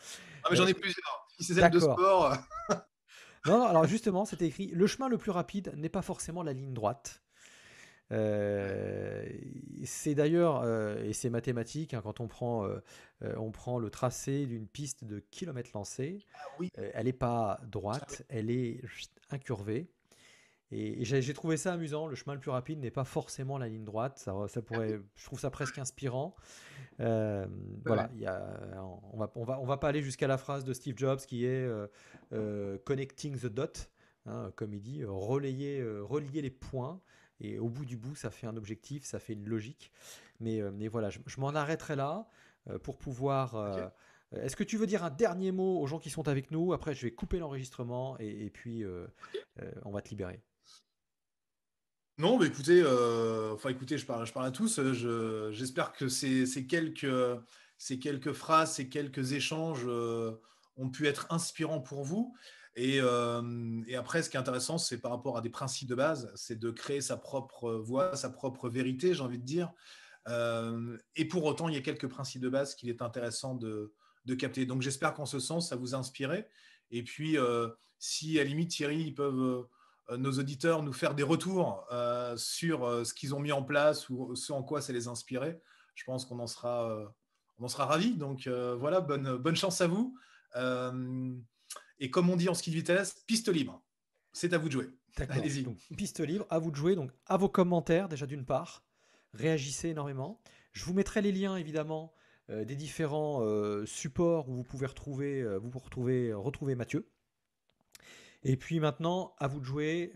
Ah, mais j'en ai plusieurs. Si c'est sport. non, alors justement, c'était écrit Le chemin le plus rapide n'est pas forcément la ligne droite. Euh, c'est d'ailleurs, euh, et c'est mathématique, hein, quand on prend, euh, on prend le tracé d'une piste de kilomètres lancés, ah elle n'est pas droite, ah elle est incurvée. Et, j'ai trouvé ça amusant, le chemin le plus rapide n'est pas forcément la ligne droite, ça, ah pourrait, je trouve ça presque inspirant. Voilà, on va, on va, on va pas aller jusqu'à la phrase de Steve Jobs qui est Connecting the dot, hein, comme il dit, relayer, relier les points. Et au bout du bout, ça fait un objectif, ça fait une logique. Mais, euh, mais voilà, je, m'en arrêterai là euh, pour pouvoir. Euh, est-ce que tu veux dire un dernier mot aux gens qui sont avec nous Après, je vais couper l'enregistrement et, puis on va te libérer. Non, mais écoutez, enfin, écoutez je, parle, je parle à tous. J'espère que ces, quelques, ces quelques phrases, ces quelques échanges ont pu être inspirants pour vous. Euh, et, après, ce qui est intéressant, c'est par rapport à des principes de base, c'est de créer sa propre voix, sa propre vérité, j'ai envie de dire. Euh, et pour autant, il y a quelques principes de base qu'il est intéressant de, capter. Donc j'espère qu'en ce sens, ça vous a inspiré. Et puis, euh, si à la limite, Thierry, ils peuvent, nos auditeurs, nous faire des retours sur ce qu'ils ont mis en place ou ce en quoi ça les a je pense qu'on en sera, en sera ravis. Donc voilà, bonne, bonne chance à vous. Et comme on dit en ski de vitesse, piste libre. C'est à vous de jouer. Allez-y. piste libre, à vous de jouer. Donc, à vos commentaires, déjà d'une part. Réagissez énormément. Je vous mettrai les liens, évidemment, euh, des différents euh, supports où vous pouvez retrouver, euh, vous pouvez retrouver, retrouver Mathieu. Et puis maintenant, à vous de jouer.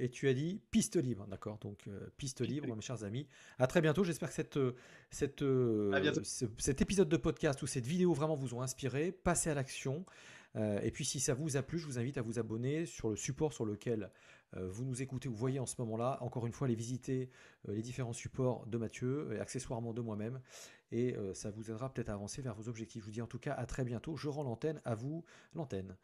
et tu as dit piste libre, d'accord Donc piste libre, mes chers amis. À très bientôt. J'espère que cet épisode de podcast ou cette vidéo vraiment vous ont inspiré. Passez à l'action. Euh, et puis si ça vous a plu, je vous invite à vous abonner sur le support sur lequel euh, vous nous écoutez ou voyez en ce moment-là. Encore une fois, les visiter euh, les différents supports de Mathieu, et accessoirement de moi-même, et ça vous aidera peut-être à avancer vers vos objectifs. Je vous dis en tout cas à très bientôt. Je rends l'antenne à vous, l'antenne.